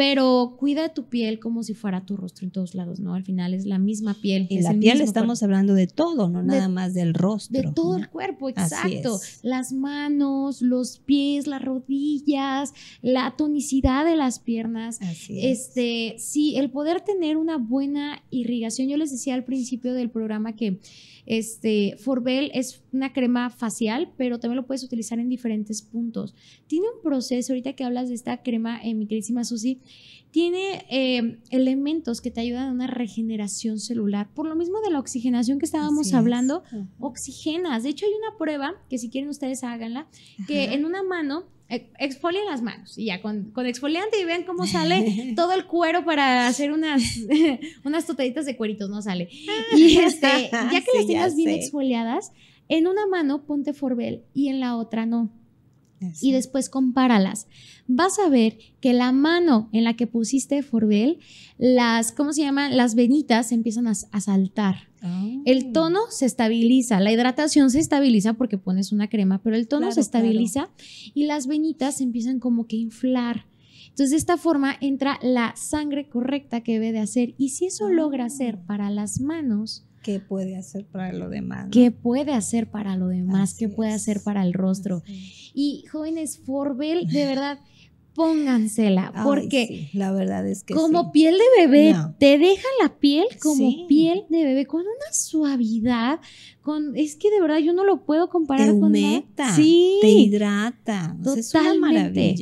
pero cuida tu piel como si fuera tu rostro en todos lados, ¿no? Al final es la misma piel. Y la piel estamos hablando de todo, no nada más del rostro. De todo el cuerpo, exacto. Las manos, los pies, las rodillas, la tonicidad de las piernas. Así es. Este, sí, el poder tener una buena irrigación. Yo les decía al principio del programa que este, Forbel es una crema facial, pero también lo puedes utilizar en diferentes puntos. Tiene un proceso, ahorita que hablas de esta crema, eh, mi queridísima Susi, tiene eh, elementos que te ayudan a una regeneración celular. Por lo mismo de la oxigenación que estábamos hablando, oxigenas. De hecho, hay una prueba que si quieren ustedes háganla, que en una mano exfolia las manos y ya con, con exfoliante y vean cómo sale (laughs) todo el cuero para hacer unas, (laughs) unas totaditas de cueritos, no sale. Ah. Y este, ya que (laughs) las tienes bien exfoliadas, en una mano ponte Forbel y en la otra no. Y después compáralas. Vas a ver que la mano en la que pusiste Forbel, las, ¿cómo se llaman? Las venitas empiezan a, a saltar. El ah. tono se estabiliza, la hidratación se estabiliza porque pones una crema, pero el tono se estabiliza y las venitas empiezan como que a inflar. Entonces, de esta forma entra la sangre correcta que debe de hacer. Y si eso ah. logra hacer para las manos, ¿Qué puede hacer para lo demás? ¿Qué puede hacer para lo demás? ¿Qué puede hacer para el rostro? Y jóvenes, Forbel, de (laughs) verdad, póngansela, porque la verdad es que como piel de bebé, te deja la piel como piel de bebé, con una suavidad, con es que de verdad yo no lo puedo comparar con nada. sí, te hidrata, totalmente.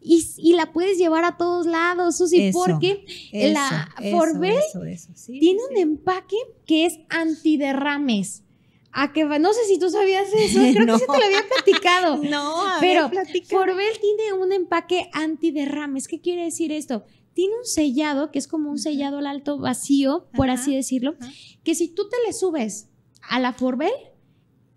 Y, la puedes llevar a todos lados, Susi, porque la Forbel tiene un empaque que es antiderrames. Ah, no sé si tú sabías eso, creo que sí te lo había (laughs) platicado. (laughs) no, pero Forbel tiene un empaque antiderrames. ¿Qué quiere decir esto? Tiene un sellado que es como un sellado al alto vacío, por así decirlo, que si tú te le subes a la Forbel,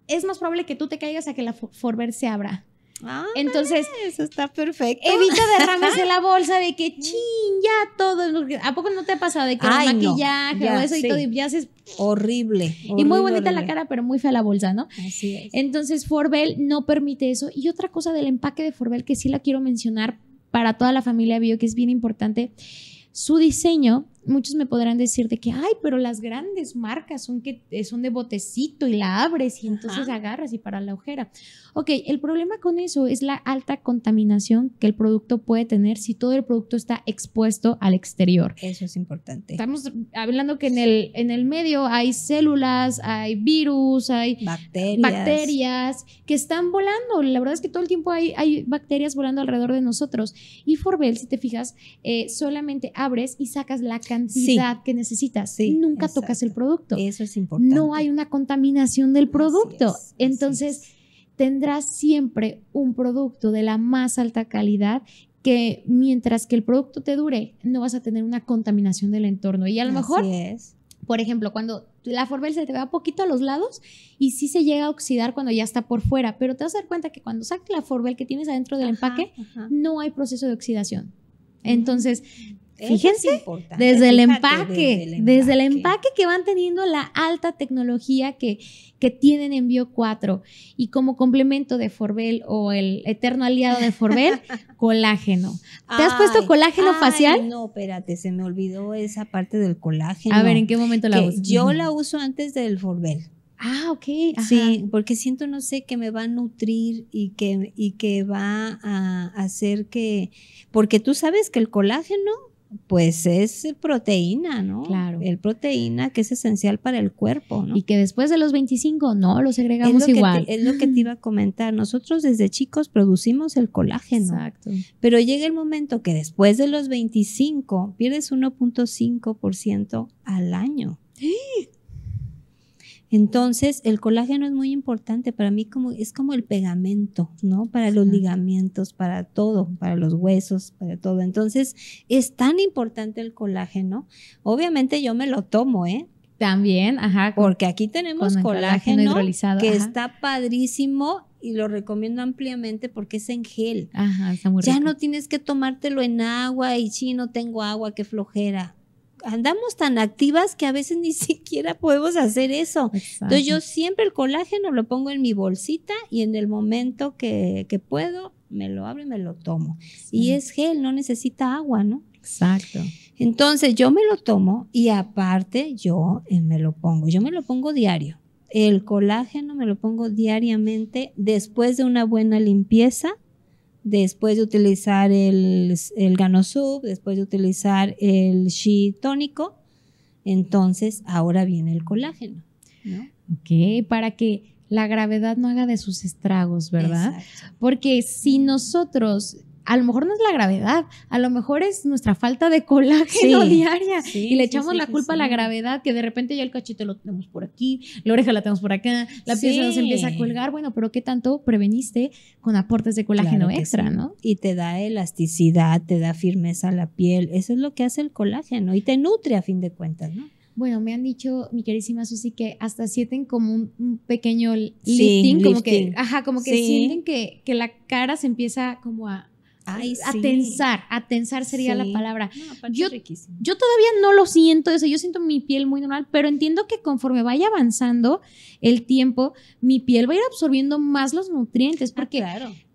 es más probable que tú te caigas a que la Forbel se abra. Ah, Entonces, eso está perfecto. Evita (laughs) derrames de la bolsa de que ching, ya todo. ¿A poco no te ha pasado de que el maquillaje ya, o eso y todo y ya haces horrible, Y muy bonita la cara, pero muy fea la bolsa, ¿no? Así es. Entonces, Forbel no permite eso. Y otra cosa del empaque de Forbel que sí la quiero mencionar para toda la familia Bio, que es bien importante. Su diseño muchos me podrán decir de que, ay, pero las grandes marcas son, que, eh, son de botecito y la abres y entonces agarras y para la ojera. Ok, el problema con eso es la alta contaminación que el producto puede tener si todo el producto está expuesto al exterior. Eso es importante. Estamos hablando que en el, en el medio hay células, hay virus, hay bacterias. que están volando. La verdad es que todo el tiempo hay, bacterias volando alrededor de nosotros. Y Forbel, si te fijas, eh, solamente abres y sacas la cantidad que necesitas. Nunca tocas el producto. Eso es importante. No hay una contaminación del producto. Entonces, tendrás siempre un producto de la más alta calidad que mientras que el producto te dure, no vas a tener una contaminación del entorno. Y a lo mejor... Por ejemplo, cuando la Forbel se te va poquito a los lados y sí se llega a oxidar cuando ya está por fuera, pero te vas a dar cuenta que cuando sacas la Forbel que tienes adentro del empaque, no hay proceso de oxidación. Entonces, Fíjense, desde el empaque, desde el, empaque, que van teniendo la alta tecnología que, que tienen en Bio 4 y como complemento de Forbel o el eterno aliado de Forbel, (laughs) colágeno. ¿Te has puesto colágeno ay, facial? No, espérate, se me olvidó esa parte del colágeno. A ver, ¿en qué momento la uso? Yo la uso antes del Forbel. Ah, ok. Sí, porque siento, no sé, que me va a nutrir y que, y que va a hacer que, porque tú sabes que el colágeno pues es proteína, ¿no? Claro. El proteína que es esencial para el cuerpo, ¿no? Y que después de los 25 no lo segregamos igual. es lo que te iba a comentar. Nosotros desde chicos producimos el colágeno. Exacto. Pero llega el momento que después de los 25 pierdes 1.5% al año. ¡Sí! ¡Ah! Entonces, el colágeno es muy importante para mí, como, es como el pegamento, ¿no? Para los ligamentos, para todo, para los huesos, para todo. Entonces, es tan importante el colágeno. Obviamente yo me lo tomo, ¿eh? También, ajá. Porque aquí tenemos colágeno, que está padrísimo y lo recomiendo ampliamente porque es en gel. Ajá, está muy Ya no tienes que tomártelo en agua y si no tengo agua, qué flojera andamos tan activas que a veces ni (laughs) siquiera podemos hacer eso. Entonces yo siempre el colágeno lo pongo en mi bolsita y en el momento que, puedo me lo abro y me lo tomo. Y es gel, no necesita agua, ¿no? Exacto. Entonces yo me lo tomo y aparte yo eh, me lo pongo, yo me lo pongo diario. El colágeno me lo pongo diariamente después de una buena limpieza después de utilizar el, GanoSub, después de utilizar el Shi tónico, entonces ahora viene el colágeno. ¿no? Ok, para que la gravedad no haga de sus estragos, ¿verdad? Porque si nosotros a lo mejor no es la gravedad, a lo mejor es nuestra falta de colágeno diaria y le echamos la culpa a la gravedad, que de repente ya el cachito lo tenemos por aquí, la oreja la tenemos por acá, la pieza nos empieza a colgar, bueno, pero ¿qué tanto preveniste con aportes de colágeno extra, no? Y te da elasticidad, te da firmeza a la piel, eso es lo que hace el colágeno y te nutre a fin de cuentas, ¿no? Bueno, me han dicho, mi querísima Susi, que hasta sienten como un, pequeño lifting, como que, ajá, como que sienten que, que, la cara se empieza como a, Ay, sí. a tensar sería la palabra. yo, todavía no lo siento, yo siento mi piel muy normal, pero entiendo que conforme vaya avanzando el tiempo, mi piel va a ir absorbiendo más los nutrientes, ah, porque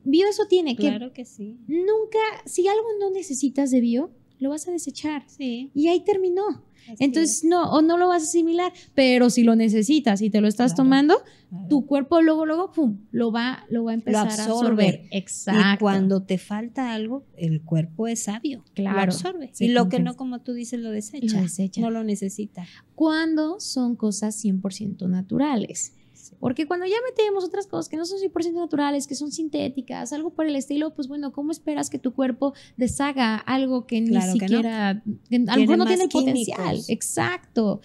bio eso tiene que... Claro que sí. Nunca, si algo no necesitas de bio, lo vas a desechar. Y ahí terminó. Entonces, no, o no lo vas a asimilar, pero si lo necesitas y te lo estás tomando, tu cuerpo luego, luego, pum, lo va, lo va a empezar a absorber. Exacto. Y cuando te falta algo, el cuerpo es sabio. Claro. Lo absorbe. y lo que no, como tú dices, lo desecha. Lo desecha. No lo necesita. Cuando son cosas 100% naturales. Porque cuando ya metemos otras cosas que no son 100% naturales, que son sintéticas, algo por el estilo, pues bueno, ¿cómo esperas que tu cuerpo deshaga algo que ni siquiera, que no. tiene potencial? Exacto.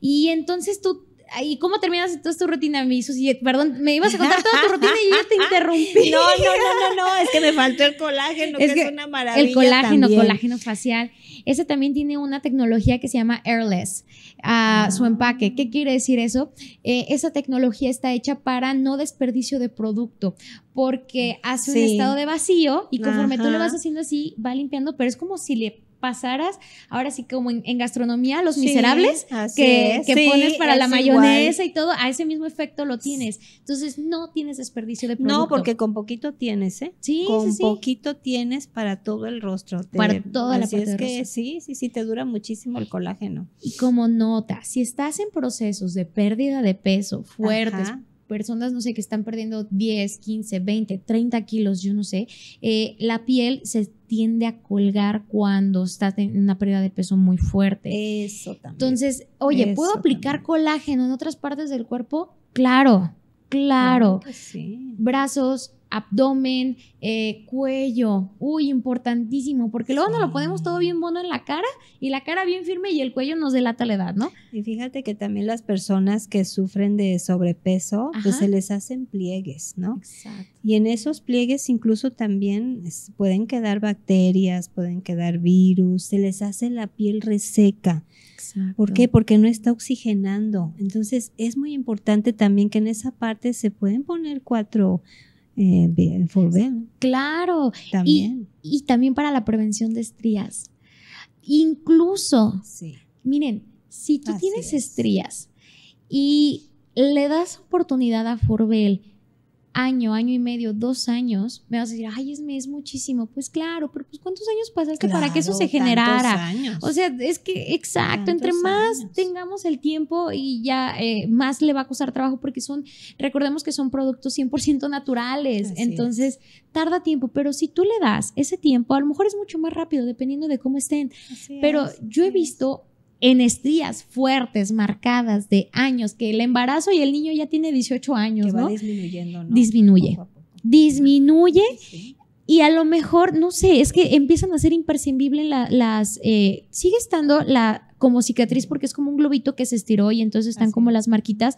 Y entonces tú ¿Y cómo terminas toda tu rutina, misus? Perdón, me ibas a contar toda tu rutina y yo te (laughs) interrumpí. No, no, no, no, es que me faltó el colágeno, que, es una maravilla. El colágeno, colágeno facial. Ese también tiene una tecnología que se llama airless, ah, su ah. empaque. ¿Qué quiere decir eso? Eh, esa tecnología está hecha para no desperdicio de producto, porque hace un estado de vacío y conforme tú lo vas haciendo así, va limpiando, pero es como si le pasaras, ahora sí como en, gastronomía, los miserables, que, pones para la mayonesa y todo, a ese mismo efecto lo tienes. Entonces no tienes desperdicio de producto. No, porque con poquito tienes, ¿eh? Sí, con poquito tienes para todo el rostro. para toda la así que sí, sí, sí, te dura muchísimo el colágeno. Y como nota, si estás en procesos de pérdida de peso fuertes, personas, no sé, que están perdiendo 10, 15, 20, 30 kilos, yo no sé, eh, la piel se tiende a colgar cuando estás en una pérdida de peso muy fuerte. Eso también. Entonces, oye, ¿puedo aplicar colágeno en otras partes del cuerpo? Claro, claro. claro sí. Brazos, abdomen, eh, cuello, uy, importantísimo, porque luego nos no lo ponemos todo bien bono en la cara y la cara bien firme y el cuello nos delata la edad, ¿no? Y fíjate que también las personas que sufren de sobrepeso, pues se les hacen pliegues, ¿no? Exacto. Y en esos pliegues incluso también pueden quedar bacterias, pueden quedar virus, se les hace la piel reseca. Exacto. ¿Por qué? Porque no está oxigenando. Entonces es muy importante también que en esa parte se pueden poner cuatro eh, bien, Claro. También. Y, también para la prevención de estrías. Incluso, miren, si tú tienes estrías y le das oportunidad a Forbel año, año y medio, dos años, me vas a decir, ay, es, es muchísimo. Pues claro, pero pues ¿cuántos años pasaste para que eso se generara? O sea, es que, exacto, entre más tengamos el tiempo y ya eh, más le va a costar trabajo porque son, recordemos que son productos 100% naturales, entonces tarda tiempo, pero si tú le das ese tiempo, a lo mejor es mucho más rápido dependiendo de cómo estén, pero yo he visto en estrías fuertes, marcadas de años, que el embarazo y el niño ya tiene 18 años, que Va disminuyendo, ¿no? Disminuye. Disminuye. Y a lo mejor, no sé, es que empiezan a ser imprescindibles las... Eh, sigue estando la como cicatriz porque es como un globito que se estiró y entonces están como las marquitas,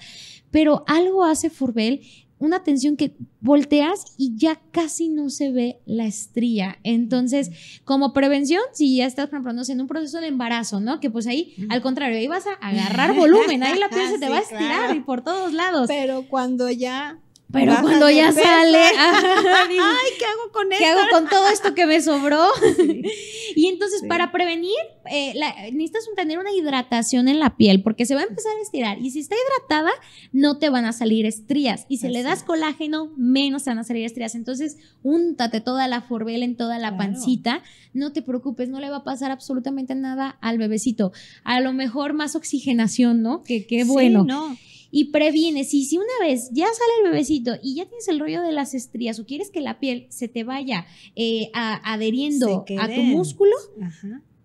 pero algo hace Furbel una tensión que volteas y ya casi no se ve la estría. Entonces, como prevención, si ya estás, por ejemplo, en un proceso de embarazo, ¿no? Que pues ahí, al contrario, ahí vas a agarrar volumen, ahí la piel se te (laughs) va a estirar y por todos lados. Pero cuando ya pero cuando ya sale, (laughs) ay, ¿qué hago con esto? ¿Qué hago con todo esto que me sobró? (laughs) (laughs) y entonces, para prevenir, eh, necesitas tener una hidratación en la piel porque se va a empezar a estirar. Y si está hidratada, no te van a salir estrías. Y si le das colágeno, menos te van a salir estrías. Entonces, úntate toda la forbela en toda la pancita. No te preocupes, no le va a pasar absolutamente nada al bebecito. A lo mejor más oxigenación, ¿no? Que qué bueno. Sí, no y previenes. Y si una vez ya sale el bebecito y ya tienes el rollo de las estrías o quieres que la piel se te vaya eh, adheriendo a tu músculo,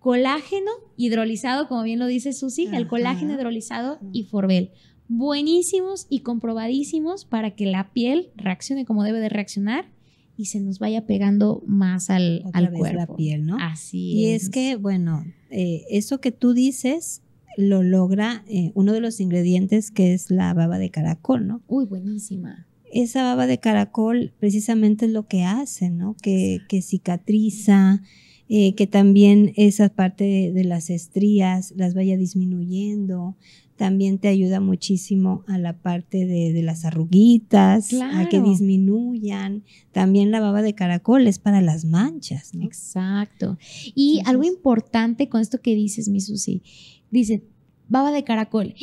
colágeno hidrolizado, como bien lo dice Susi, el colágeno hidrolizado y Forbel. Buenísimos y comprobadísimos para que la piel reaccione como debe de reaccionar y se nos vaya pegando más al, al cuerpo. la piel, ¿no? Así es. Y es que, bueno, eh, eso que tú dices lo logra eh, uno de los ingredientes que es la baba de caracol, ¿no? Uy, buenísima. Esa baba de caracol precisamente es lo que hace, ¿no? Que, que cicatriza, eh, que también esa parte de, de, las estrías las vaya disminuyendo, también te ayuda muchísimo a la parte de, las arruguitas, a que disminuyan. También la baba de caracol es para las manchas. Exacto. Y algo importante con esto que dices, mi Susi, dice, baba de caracol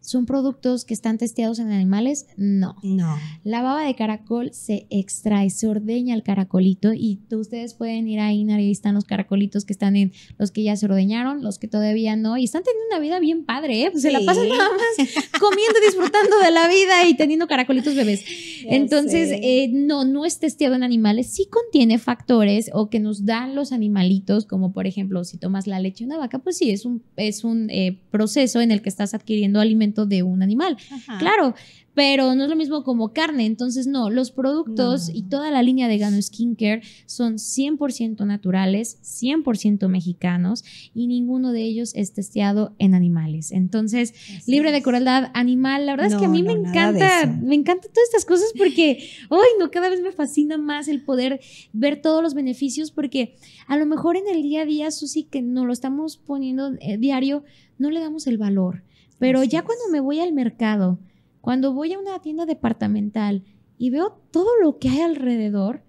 ¿Son productos que están testeados en animales? No. No. La baba de caracol se extrae, se ordeña el caracolito y ustedes pueden ir ahí, ahí están los caracolitos que están en los que ya se ordeñaron, los que todavía no, y están teniendo una vida bien padre, ¿eh? Pues se la pasan nada más (laughs) comiendo, disfrutando de la vida y teniendo caracolitos bebés. Entonces, eh, no, no es testeado en animales, sí contiene factores o que nos dan los animalitos, como por ejemplo, si tomas la leche de una vaca, pues sí, es un, es un eh, proceso en el que estás adquiriendo alimentos de un animal. Claro, pero no es lo mismo como carne, entonces no, los productos y toda la línea de Gano Skincare son 100% naturales, 100% mexicanos y ninguno de ellos es testeado en animales. Entonces, libre de crueldad animal, la verdad es que a mí me encanta, me encanta todas estas cosas porque, hoy no, cada vez me fascina más el poder ver todos los beneficios porque a lo mejor en el día a día, Susi, que no lo estamos poniendo eh, diario, no le damos el valor. Pero ya cuando me voy al mercado, cuando voy a una tienda departamental y veo todo lo que hay alrededor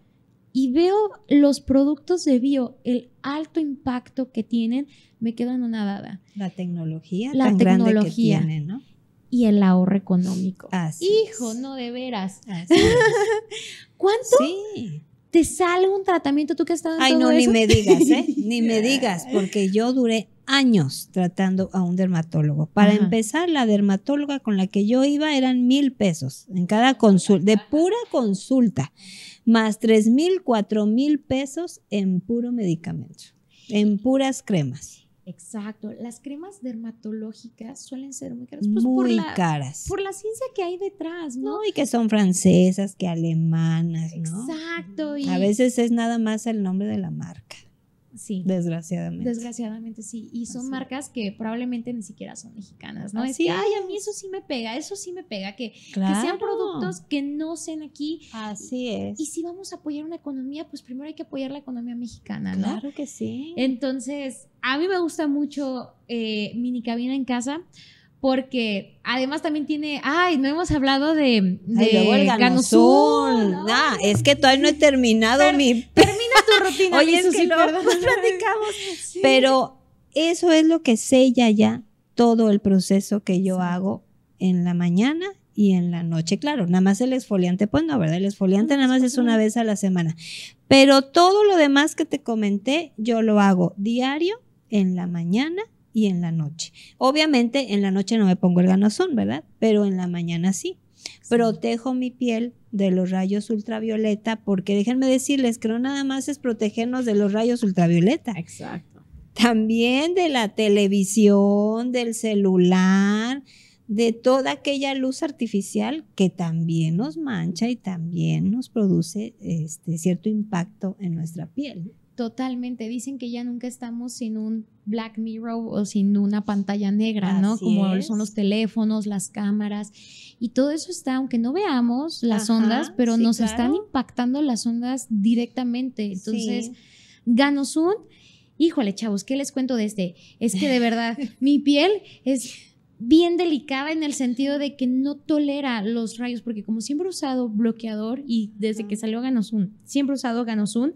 y veo los productos de bio, el alto impacto que tienen, me quedo dada. La tecnología, la tan tecnología grande que ¿no? Y el ahorro económico. Así Hijo, no de veras. Así (laughs) ¿Cuánto? Sí te sale un tratamiento tú que has estado en Ay, no, ni me digas, ¿eh? (laughs) ni me digas, porque yo duré años tratando a un dermatólogo. Para empezar, la dermatóloga con la que yo iba eran mil pesos en cada consulta, de pura consulta, más tres mil, cuatro mil pesos en puro medicamento, en puras cremas. Exacto, las cremas dermatológicas suelen ser muy caras. Pues, muy caras. Por la ciencia que hay detrás, ¿no? Y que son francesas, que alemanas, Exacto. A veces es nada más el nombre de la marca. Sí. Desgraciadamente. Desgraciadamente, sí. Y son marcas que probablemente ni siquiera son mexicanas, ¿no? Sí, es que, ay, a mí eso sí me pega, eso sí me pega, que, sean productos que no sean aquí. Así es. Y, si vamos a apoyar una economía, pues primero hay que apoyar la economía mexicana, ¿no? Claro que sí. Entonces, a mí me gusta mucho eh, Mini Cabina en Casa porque además también tiene, ay, no hemos hablado de, de Ay, ah, es que todavía no he terminado mi Oye, platicamos. (laughs) Pero eso es lo que sella ya todo el proceso que yo hago en la mañana y en la noche. Claro, nada más el esfoliante pues no, ¿verdad? El esfoliante ah, nada más es una vez a la semana. Pero todo lo demás que te comenté, yo lo hago diario, en la mañana y en la noche. Obviamente en la noche no me pongo el ganasón, ¿verdad? Pero en la mañana sí protejo mi piel de los rayos ultravioleta, porque déjenme decirles creo nada más es protegernos de los rayos ultravioleta. Exacto. También de la televisión, del celular, de toda aquella luz artificial que también nos mancha y también nos produce este, cierto impacto en nuestra piel. Totalmente, dicen que ya nunca estamos sin un Black Mirror o sin una pantalla negra, ¿no? Como son los teléfonos, las cámaras y todo eso está, aunque no veamos las ondas, pero nos están impactando las ondas directamente. Entonces, Ganosun, híjole, chavos, ¿qué les cuento de este? Es que de verdad, (laughs) mi piel es bien delicada en el sentido de que no tolera los rayos, porque como siempre he usado bloqueador y desde que salió Ganosun, siempre he usado Ganosun,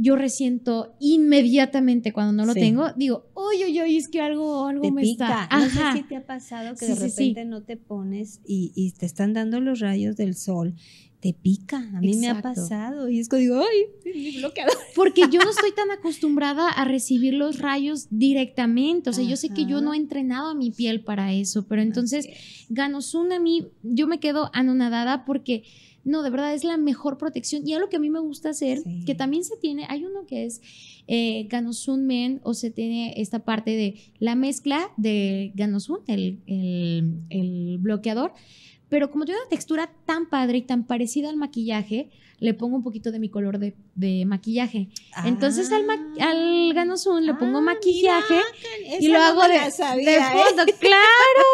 yo resiento inmediatamente cuando no lo tengo, digo, oye, oye, es que algo, algo me está. Ajá. No sé si te ha pasado que de repente no te pones y, te están dando los rayos del sol. Te pica, a mí me ha pasado y es que digo, ay, Bloqueado. (laughs) Porque yo no estoy tan acostumbrada a recibir los rayos directamente, o sea, yo sé que yo no he entrenado a mi piel para eso, pero entonces, una a mí, yo me quedo anonadada porque no, de verdad es la mejor protección. Y algo que a mí me gusta hacer, que también se tiene, hay uno que es eh, Ganosun Men, o se tiene esta parte de la mezcla de Ganosun, el bloqueador. Pero como tiene una textura tan padre y tan parecida al maquillaje, le pongo un poquito de mi color de, maquillaje. Ah. Entonces al, Ganosun le pongo ah, maquillaje y lo hago de, ¿eh? (laughs) claro.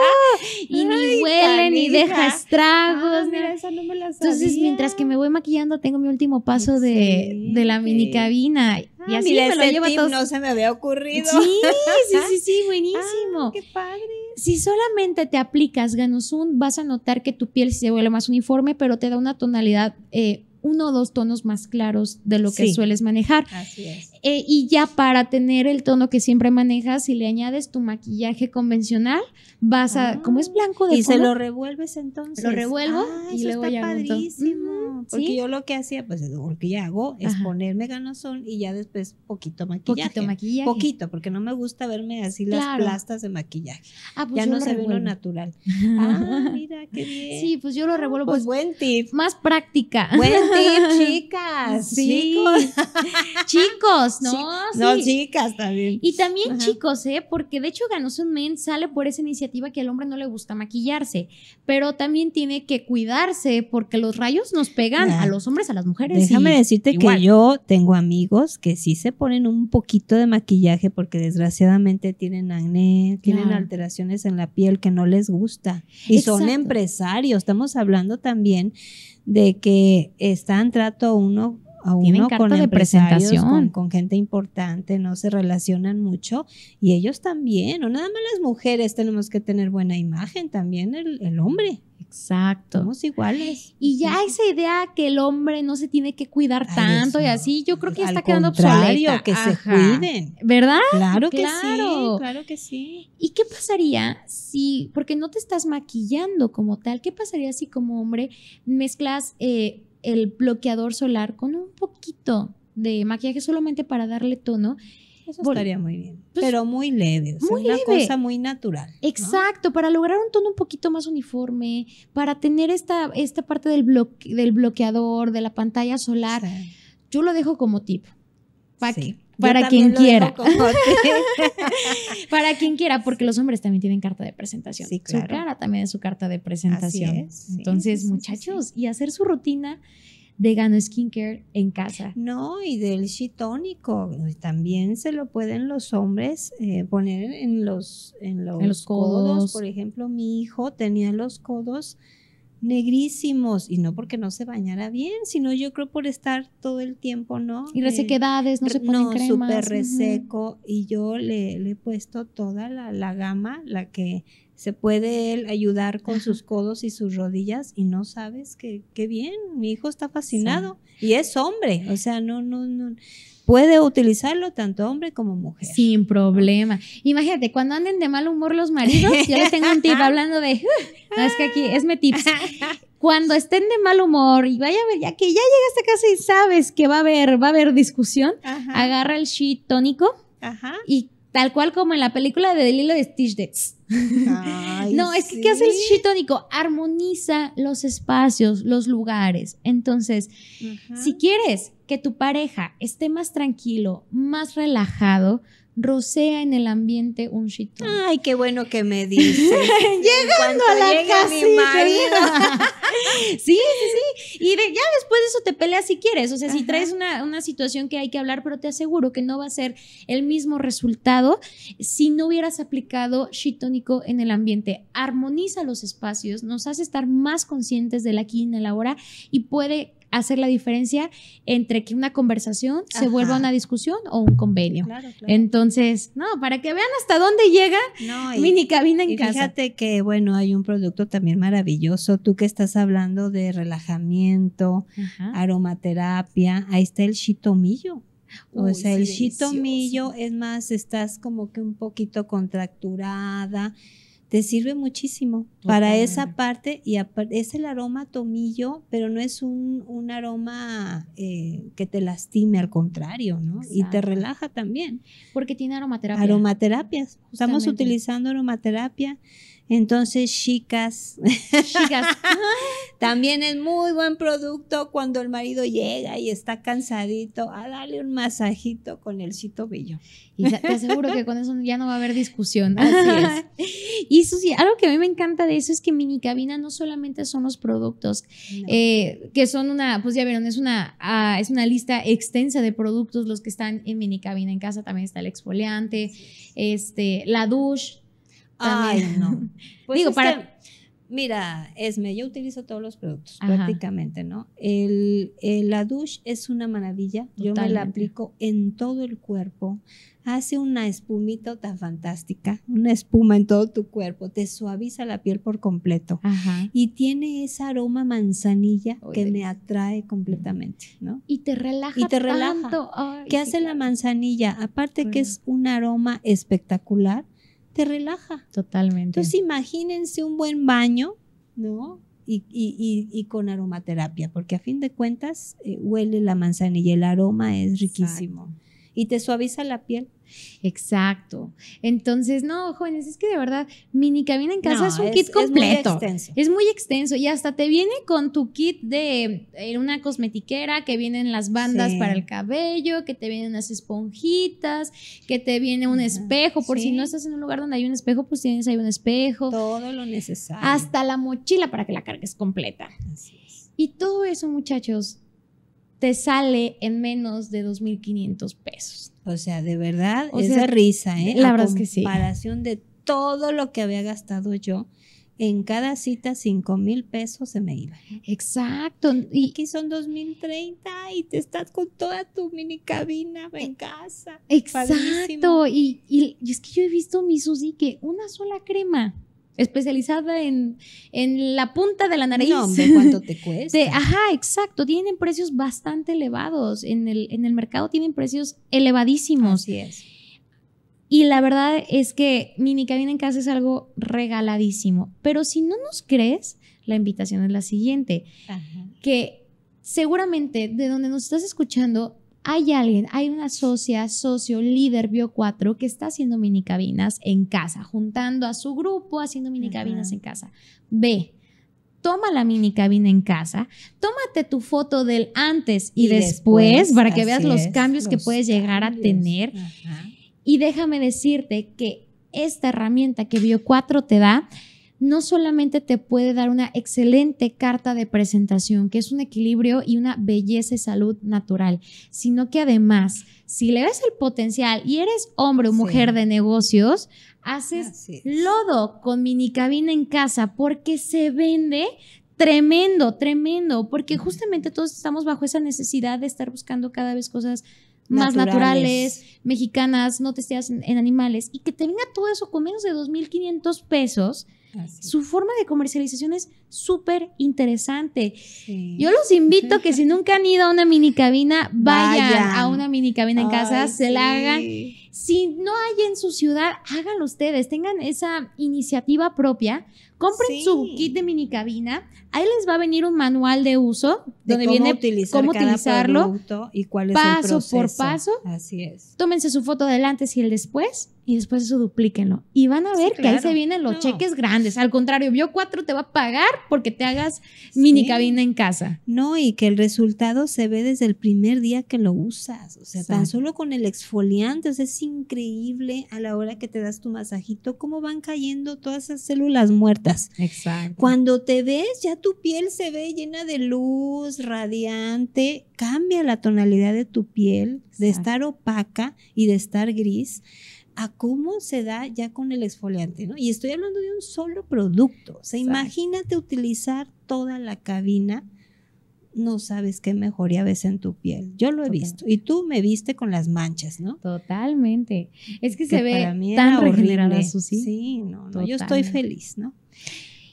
y ni huele, ni deja estragos. Ah, Entonces mientras que me voy maquillando tengo mi último paso de, la mini cabina. y así me lo No se me había ocurrido. Sí, sí, sí, sí (laughs) buenísimo. qué padre. Si solamente te aplicas Ganosun, vas a notar que tu piel se vuelve más uniforme, pero te da una tonalidad eh, uno o dos tonos más claros de lo que sueles manejar. Así es. Eh, y ya para tener el tono que siempre manejas, si le añades tu maquillaje convencional, vas a, ah, como es blanco de Y se lo revuelves entonces. Lo revuelvo ah, y le luego está padrísimo. porque yo lo que hacía, pues lo que ya hago es ponerme ganasol y ya después poquito maquillaje. Poquito porque no me gusta verme así las plastas de maquillaje. Ah, pues ya no se ve lo natural. (laughs) ah, mira, qué bien. Sí, pues yo lo revuelvo. Pues, pues Más práctica. Buen tip, (laughs) chicas. Sí. chicos (laughs) ¿no? chicas también. Y también chicos, ¿eh? Porque de hecho Ganó un Men sale por esa iniciativa que al hombre no le gusta maquillarse, pero también tiene que cuidarse porque los rayos nos pegan a ah, los hombres, a las mujeres. Déjame decirte que yo tengo amigos que sí se ponen un poquito de maquillaje porque desgraciadamente tienen acné, tienen alteraciones en la piel que no les gusta y son empresarios. Estamos hablando también de que están trato uno a uno con de presentación. Con, gente importante, ¿no? Se relacionan mucho y ellos también, o nada más las mujeres tenemos que tener buena imagen, también el, hombre. Exacto. Somos iguales. Y ya esa idea que el hombre no se tiene que cuidar tanto y así, yo creo que ya está quedando obsoleto que se cuiden. ¿Verdad? Claro, claro que sí. Claro que sí. ¿Y qué pasaría si, porque no te estás maquillando como tal, qué pasaría si como hombre mezclas eh, el bloqueador solar con un poquito de maquillaje solamente para darle tono. Eso estaría muy bien. Pues, pero muy leve, una cosa muy natural. Exacto, para lograr un tono un poquito más uniforme, para tener esta, esta parte del, del bloqueador, de la pantalla solar. Yo lo dejo como tip. Para para quien quiera. (laughs) para quien quiera, porque los hombres también tienen carta de presentación. Sí, claro. Su cara también es su carta de presentación. Entonces, muchachos, y hacer su rutina de Gano Skincare en casa. No, y del shitónico. También se lo pueden los hombres eh, poner en los, en los, codos. Por ejemplo, mi hijo tenía los codos negrísimos, y no porque no se bañara bien, sino yo creo por estar todo el tiempo, ¿no? Y resequedades, no eh, se ponen no, súper reseco, y yo le, le, he puesto toda la, la gama, la que se puede ayudar con sus codos y sus rodillas y no sabes que qué bien, mi hijo está fascinado y es hombre, o sea, no, no, no, puede utilizarlo tanto hombre como mujer. Sin problema. Imagínate, cuando anden de mal humor los maridos, yo les tengo un tip hablando de, no, uh, es que aquí es mi tips. Cuando estén de mal humor y vaya a ver, ya que ya llegaste a casa y sabes que va a haber, va a haber discusión, agarra el sheet tónico Ajá. y Tal cual como en la película de Delilo de Stitch (laughs) no, es que ¿qué hace el shitónico? Armoniza los espacios, los lugares. Entonces, si quieres que tu pareja esté más tranquilo, más relajado, rocea en el ambiente un shitónico. Ay, qué bueno que me dices. (laughs) Llegando a la casa! mi marido. (laughs) sí, sí, sí. Y ya después de eso te peleas si quieres. O sea, si traes una, una, situación que hay que hablar, pero te aseguro que no va a ser el mismo resultado si no hubieras aplicado shitónico en el ambiente. Armoniza los espacios, nos hace estar más conscientes del aquí y en el ahora y puede hacer la diferencia entre que una conversación se vuelva una discusión o un convenio. Entonces, no, para que vean hasta dónde llega mini cabina en casa. Fíjate que, bueno, hay un producto también maravilloso. Tú que estás hablando de relajamiento, aromaterapia, ahí está el shitomillo. o sea, el shitomillo es más, estás como que un poquito contracturada, te sirve muchísimo para esa parte y es el aroma tomillo, pero no es un, aroma eh, que te lastime, al contrario, ¿no? Y te relaja también. Porque tiene aromaterapia. Aromaterapias. Estamos utilizando aromaterapia. Entonces, chicas, chicas. (laughs) también es muy buen producto cuando el marido llega y está cansadito a darle un masajito con el cito bello. Y te aseguro que con eso ya no va a haber discusión. (laughs) Así es. Y Susi, algo que a mí me encanta de eso es que mini cabina no solamente son los productos, eh, que son una, pues ya vieron, es una, ah, es una lista extensa de productos los que están en mini cabina. En casa también está el exfoliante, este, la douche Ay, no. (laughs) Pues Digo, para... mira, Esme, yo utilizo todos los productos prácticamente, ¿no? El, la douche es una maravilla. Yo me la aplico en todo el cuerpo. Hace una espumita tan fantástica, una espuma en todo tu cuerpo. Te suaviza la piel por completo. Y tiene ese aroma manzanilla que me atrae completamente, ¿no? Y te relaja. Y te ¿Qué hace la manzanilla? Aparte que es un aroma espectacular te relaja. Totalmente. Entonces imagínense un buen baño, ¿no? Y, y, y, y con aromaterapia, porque a fin de cuentas eh, huele la manzanilla, el aroma es riquísimo y te suaviza la piel. Exacto. Entonces, no, jóvenes, es que de verdad, mini cabina en casa es un kit completo. Es muy extenso. Es muy extenso y hasta te viene con tu kit de eh, una cosmetiquera, que vienen las bandas para el cabello, que te vienen unas esponjitas, que te viene un espejo, por si no estás en un lugar donde hay un espejo, pues tienes ahí un espejo. Todo lo necesario. Hasta la mochila para que la cargues completa. Así es. Y todo eso, muchachos, sale en menos de 2.500 pesos. O sea, de verdad, es esa risa, ¿eh? La verdad es que sí. comparación de todo lo que había gastado yo, en cada cita 5.000 pesos se me iba. Exacto. Y aquí son 2030 y te estás con toda tu mini cabina e en casa. Exacto. Y, es que yo he visto mi Susi que una sola crema especializada en, la punta de la nariz. No, ¿cuánto te (laughs) cuesta? ajá, exacto. Tienen precios bastante elevados. En el, en el mercado tienen precios elevadísimos. Así es. Y la verdad es que mini cabina en casa es algo regaladísimo. Pero si no nos crees, la invitación es la siguiente. Que seguramente de donde nos estás escuchando, hay alguien, hay una socia, socio, líder Bio 4 que está haciendo minicabinas en casa, juntando a su grupo haciendo minicabinas en casa. Ve, toma la minicabina en casa, tómate tu foto del antes y, después, para que veas los cambios que puedes llegar a tener. Y déjame decirte que esta herramienta que Bio 4 te da, no solamente te puede dar una excelente carta de presentación, que es un equilibrio y una belleza y salud natural, sino que además, si le ves el potencial y eres hombre o mujer de negocios, haces lodo con minicabina en casa porque se vende tremendo, tremendo, porque justamente todos estamos bajo esa necesidad de estar buscando cada vez cosas más naturales, mexicanas, no te en, en, animales, y que te venga todo eso con menos de 2.500 pesos su forma de comercialización es súper interesante. Yo los invito que si (laughs) nunca han ido a una mini cabina, vayan, a una mini cabina en casa, se la hagan. Si no hay en su ciudad, háganlo ustedes, tengan esa iniciativa propia, compren su kit de mini cabina, Ahí les va a venir un manual de uso donde cómo viene cómo utilizarlo y cuál es paso el proceso. por paso. Así es. Tómense su foto del antes y el después y después eso duplíquenlo y van a ver que ahí se vienen los cheques grandes. Al contrario, Bio cuatro te va a pagar porque te hagas mini cabina en casa. No, y que el resultado se ve desde el primer día que lo usas, o sea, tan solo con el exfoliante, es increíble a la hora que te das tu masajito cómo van cayendo todas esas células muertas. Exacto. Cuando te ves ya tu piel se ve llena de luz, radiante, cambia la tonalidad de tu piel, de estar opaca y de estar gris, a cómo se da ya con el exfoliante, ¿no? Y estoy hablando de un solo producto. O sea, imagínate utilizar toda la cabina no sabes qué mejoría ves en tu piel. Yo lo he visto. Y tú me viste con las manchas, ¿no? Totalmente. Es que, se ve tan regenerada, Sí, no, no yo estoy feliz, ¿no?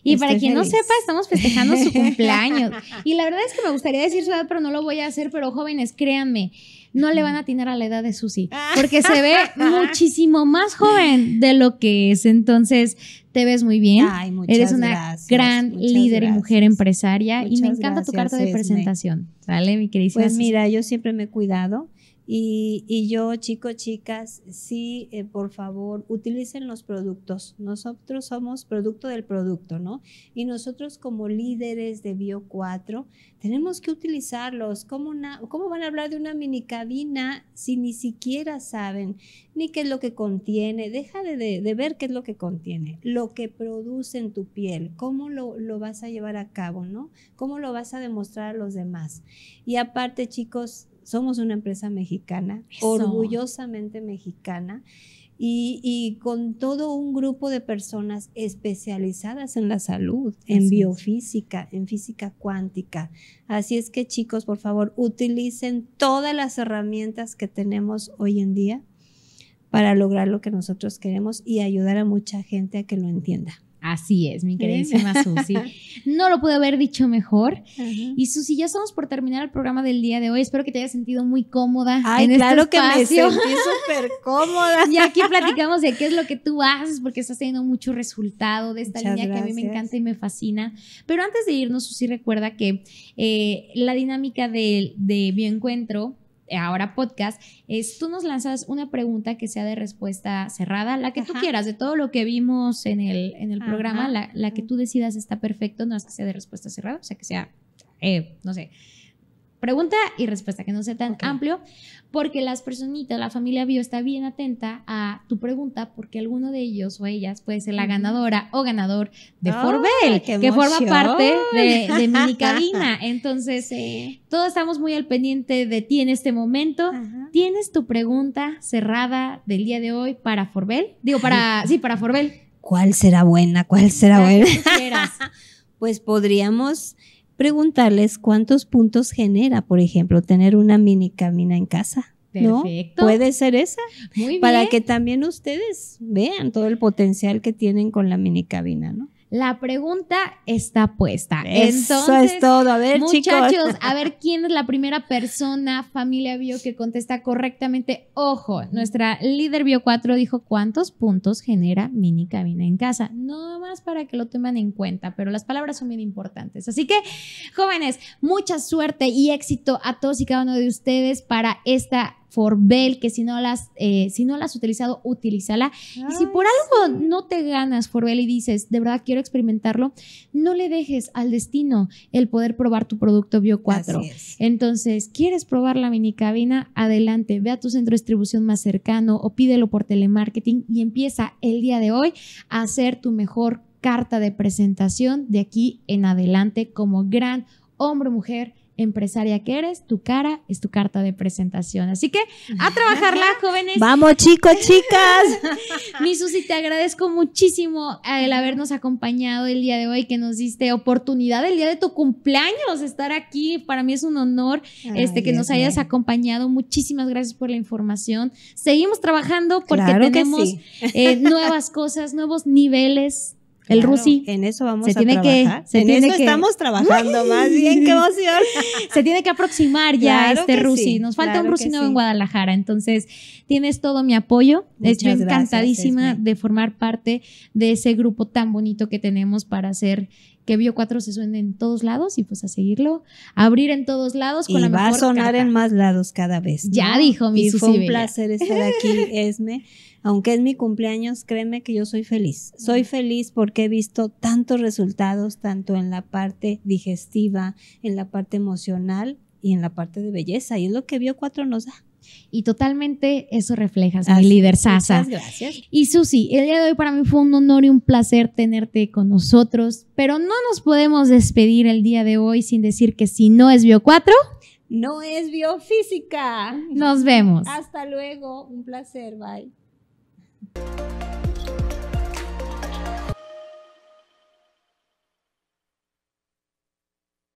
Y para quien no sepa, estamos festejando su cumpleaños. (laughs) Y la verdad es que me gustaría decir su edad, pero no lo voy a hacer. Pero jóvenes, créanme, no le van a atinar a la edad de Susi, porque se ve (laughs) muchísimo más joven de lo que es. Entonces, te ves muy bien. Eres una gran líder y mujer empresaria. y me encanta tu carta de presentación. ¿Sale, mi querida Pues mira, yo siempre me he cuidado y, yo, chicos, chicas, sí, eh, por favor, utilicen los productos. Nosotros somos producto del producto, ¿no? Y nosotros como líderes de Bio 4 tenemos que utilizarlos. ¿Cómo, van a hablar de una cabina si ni siquiera saben ni qué es lo que contiene? Deja de, ver qué es lo que contiene, lo que produce en tu piel, cómo lo, lo vas a llevar a cabo, ¿no? ¿Cómo lo vas a demostrar a los demás? Y aparte, chicos, somos una empresa mexicana, orgullosamente mexicana. Y, con todo un grupo de personas especializadas en la salud, en biofísica, en física cuántica. Así es que chicos, por favor, utilicen todas las herramientas que tenemos hoy en día para lograr lo que nosotros queremos y ayudar a mucha gente a que lo entienda. Así es, mi queridísima Susi. (laughs) No lo pude haber dicho mejor. Y Susi, ya estamos por terminar el programa del día de hoy. Espero que te hayas sentido muy cómoda. en este claro este espacio. que me sentí súper cómoda. (laughs) Y aquí platicamos de qué es lo que tú haces, porque estás teniendo mucho resultado de esta línea que a mí me encanta y me fascina. Pero antes de irnos, Susi, recuerda que eh, la dinámica de, de Bioencuentro eh, ahora podcast, es tú nos lanzas una pregunta que sea de respuesta cerrada, la que tú quieras, de todo lo que vimos en el, en el programa, la, la, que tú decidas está perfecto, no es que sea de respuesta cerrada, o sea, que sea, eh, no sé, pregunta y respuesta, que no sea tan amplio, porque las personitas, la familia bio está bien atenta a tu pregunta, porque alguno de ellos o ellas puede ser la ganadora o ganador de Forbel, que forma parte de, mi (laughs) cabina. Entonces, todos estamos muy al pendiente de ti en este momento. ¿Tienes tu pregunta cerrada del día de hoy para Forbel? Digo, para, sí, para Forbel. ¿Cuál será buena? ¿Cuál será buena? (laughs) Pues podríamos preguntarles cuántos puntos genera, por ejemplo, tener una mini cabina en casa. Perfecto. ¿No? Puede ser esa. Muy bien. Para que también ustedes vean todo el potencial que tienen con la mini cabina, ¿no? La pregunta está puesta. Eso es todo. A ver, muchachos, a ver (laughs) quién es la primera persona, familia bio, que contesta correctamente. Ojo, nuestra líder bio 4 dijo cuántos puntos genera mini cabina en casa. No más para que lo tomen en cuenta, pero las palabras son bien importantes. Así que, jóvenes, mucha suerte y éxito a todos y cada uno de ustedes para esta Forbel, que si no las, eh, si no las has utilizado, utilízala. y si por algo no te ganas Forbel y dices, de verdad quiero experimentarlo, no le dejes al destino el poder probar tu producto Bio 4. Entonces, ¿quieres probar la minicabina? Adelante, ve a tu centro de distribución más cercano o pídelo por telemarketing y empieza el día de hoy a hacer tu mejor carta de presentación de aquí en adelante como gran hombre o mujer empresaria que eres, tu cara es tu carta de presentación. Así que a trabajarla, jóvenes. Vamos, chicos, chicas. (laughs) Mi Susi, te agradezco muchísimo el habernos acompañado el día de hoy, que nos diste oportunidad el día de tu cumpleaños estar aquí. Para mí es un honor este, que nos hayas acompañado. Muchísimas gracias por la información. Seguimos trabajando porque tenemos eh, nuevas cosas, nuevos niveles el Rusi. En eso vamos a tiene trabajar. Que, se en tiene eso que, estamos trabajando, más bien, qué emoción. (laughs) se tiene que aproximar ya este Rusi. Nos falta un Rusi nuevo en Guadalajara. Entonces, tienes todo mi apoyo. Estoy encantadísima de formar parte de ese grupo tan bonito que tenemos para hacer que Bio 4 se suene en todos lados y pues a seguirlo, abrir en todos lados con y va a sonar en más lados cada vez. Ya dijo mi y Fue un placer estar aquí, (laughs) Esme aunque es mi cumpleaños, créeme que yo soy feliz. Soy feliz porque he visto tantos resultados, tanto en la parte digestiva, en la parte emocional y en la parte de belleza. Y es lo que bio cuatro nos da. Y totalmente eso refleja mi líder Sasa. Muchas gracias. Y Susi, el día de hoy para mí fue un honor y un placer tenerte con nosotros, pero no nos podemos despedir el día de hoy sin decir que si no es Bio 4, no es biofísica. Nos vemos. Hasta luego, un placer, bye. Thank you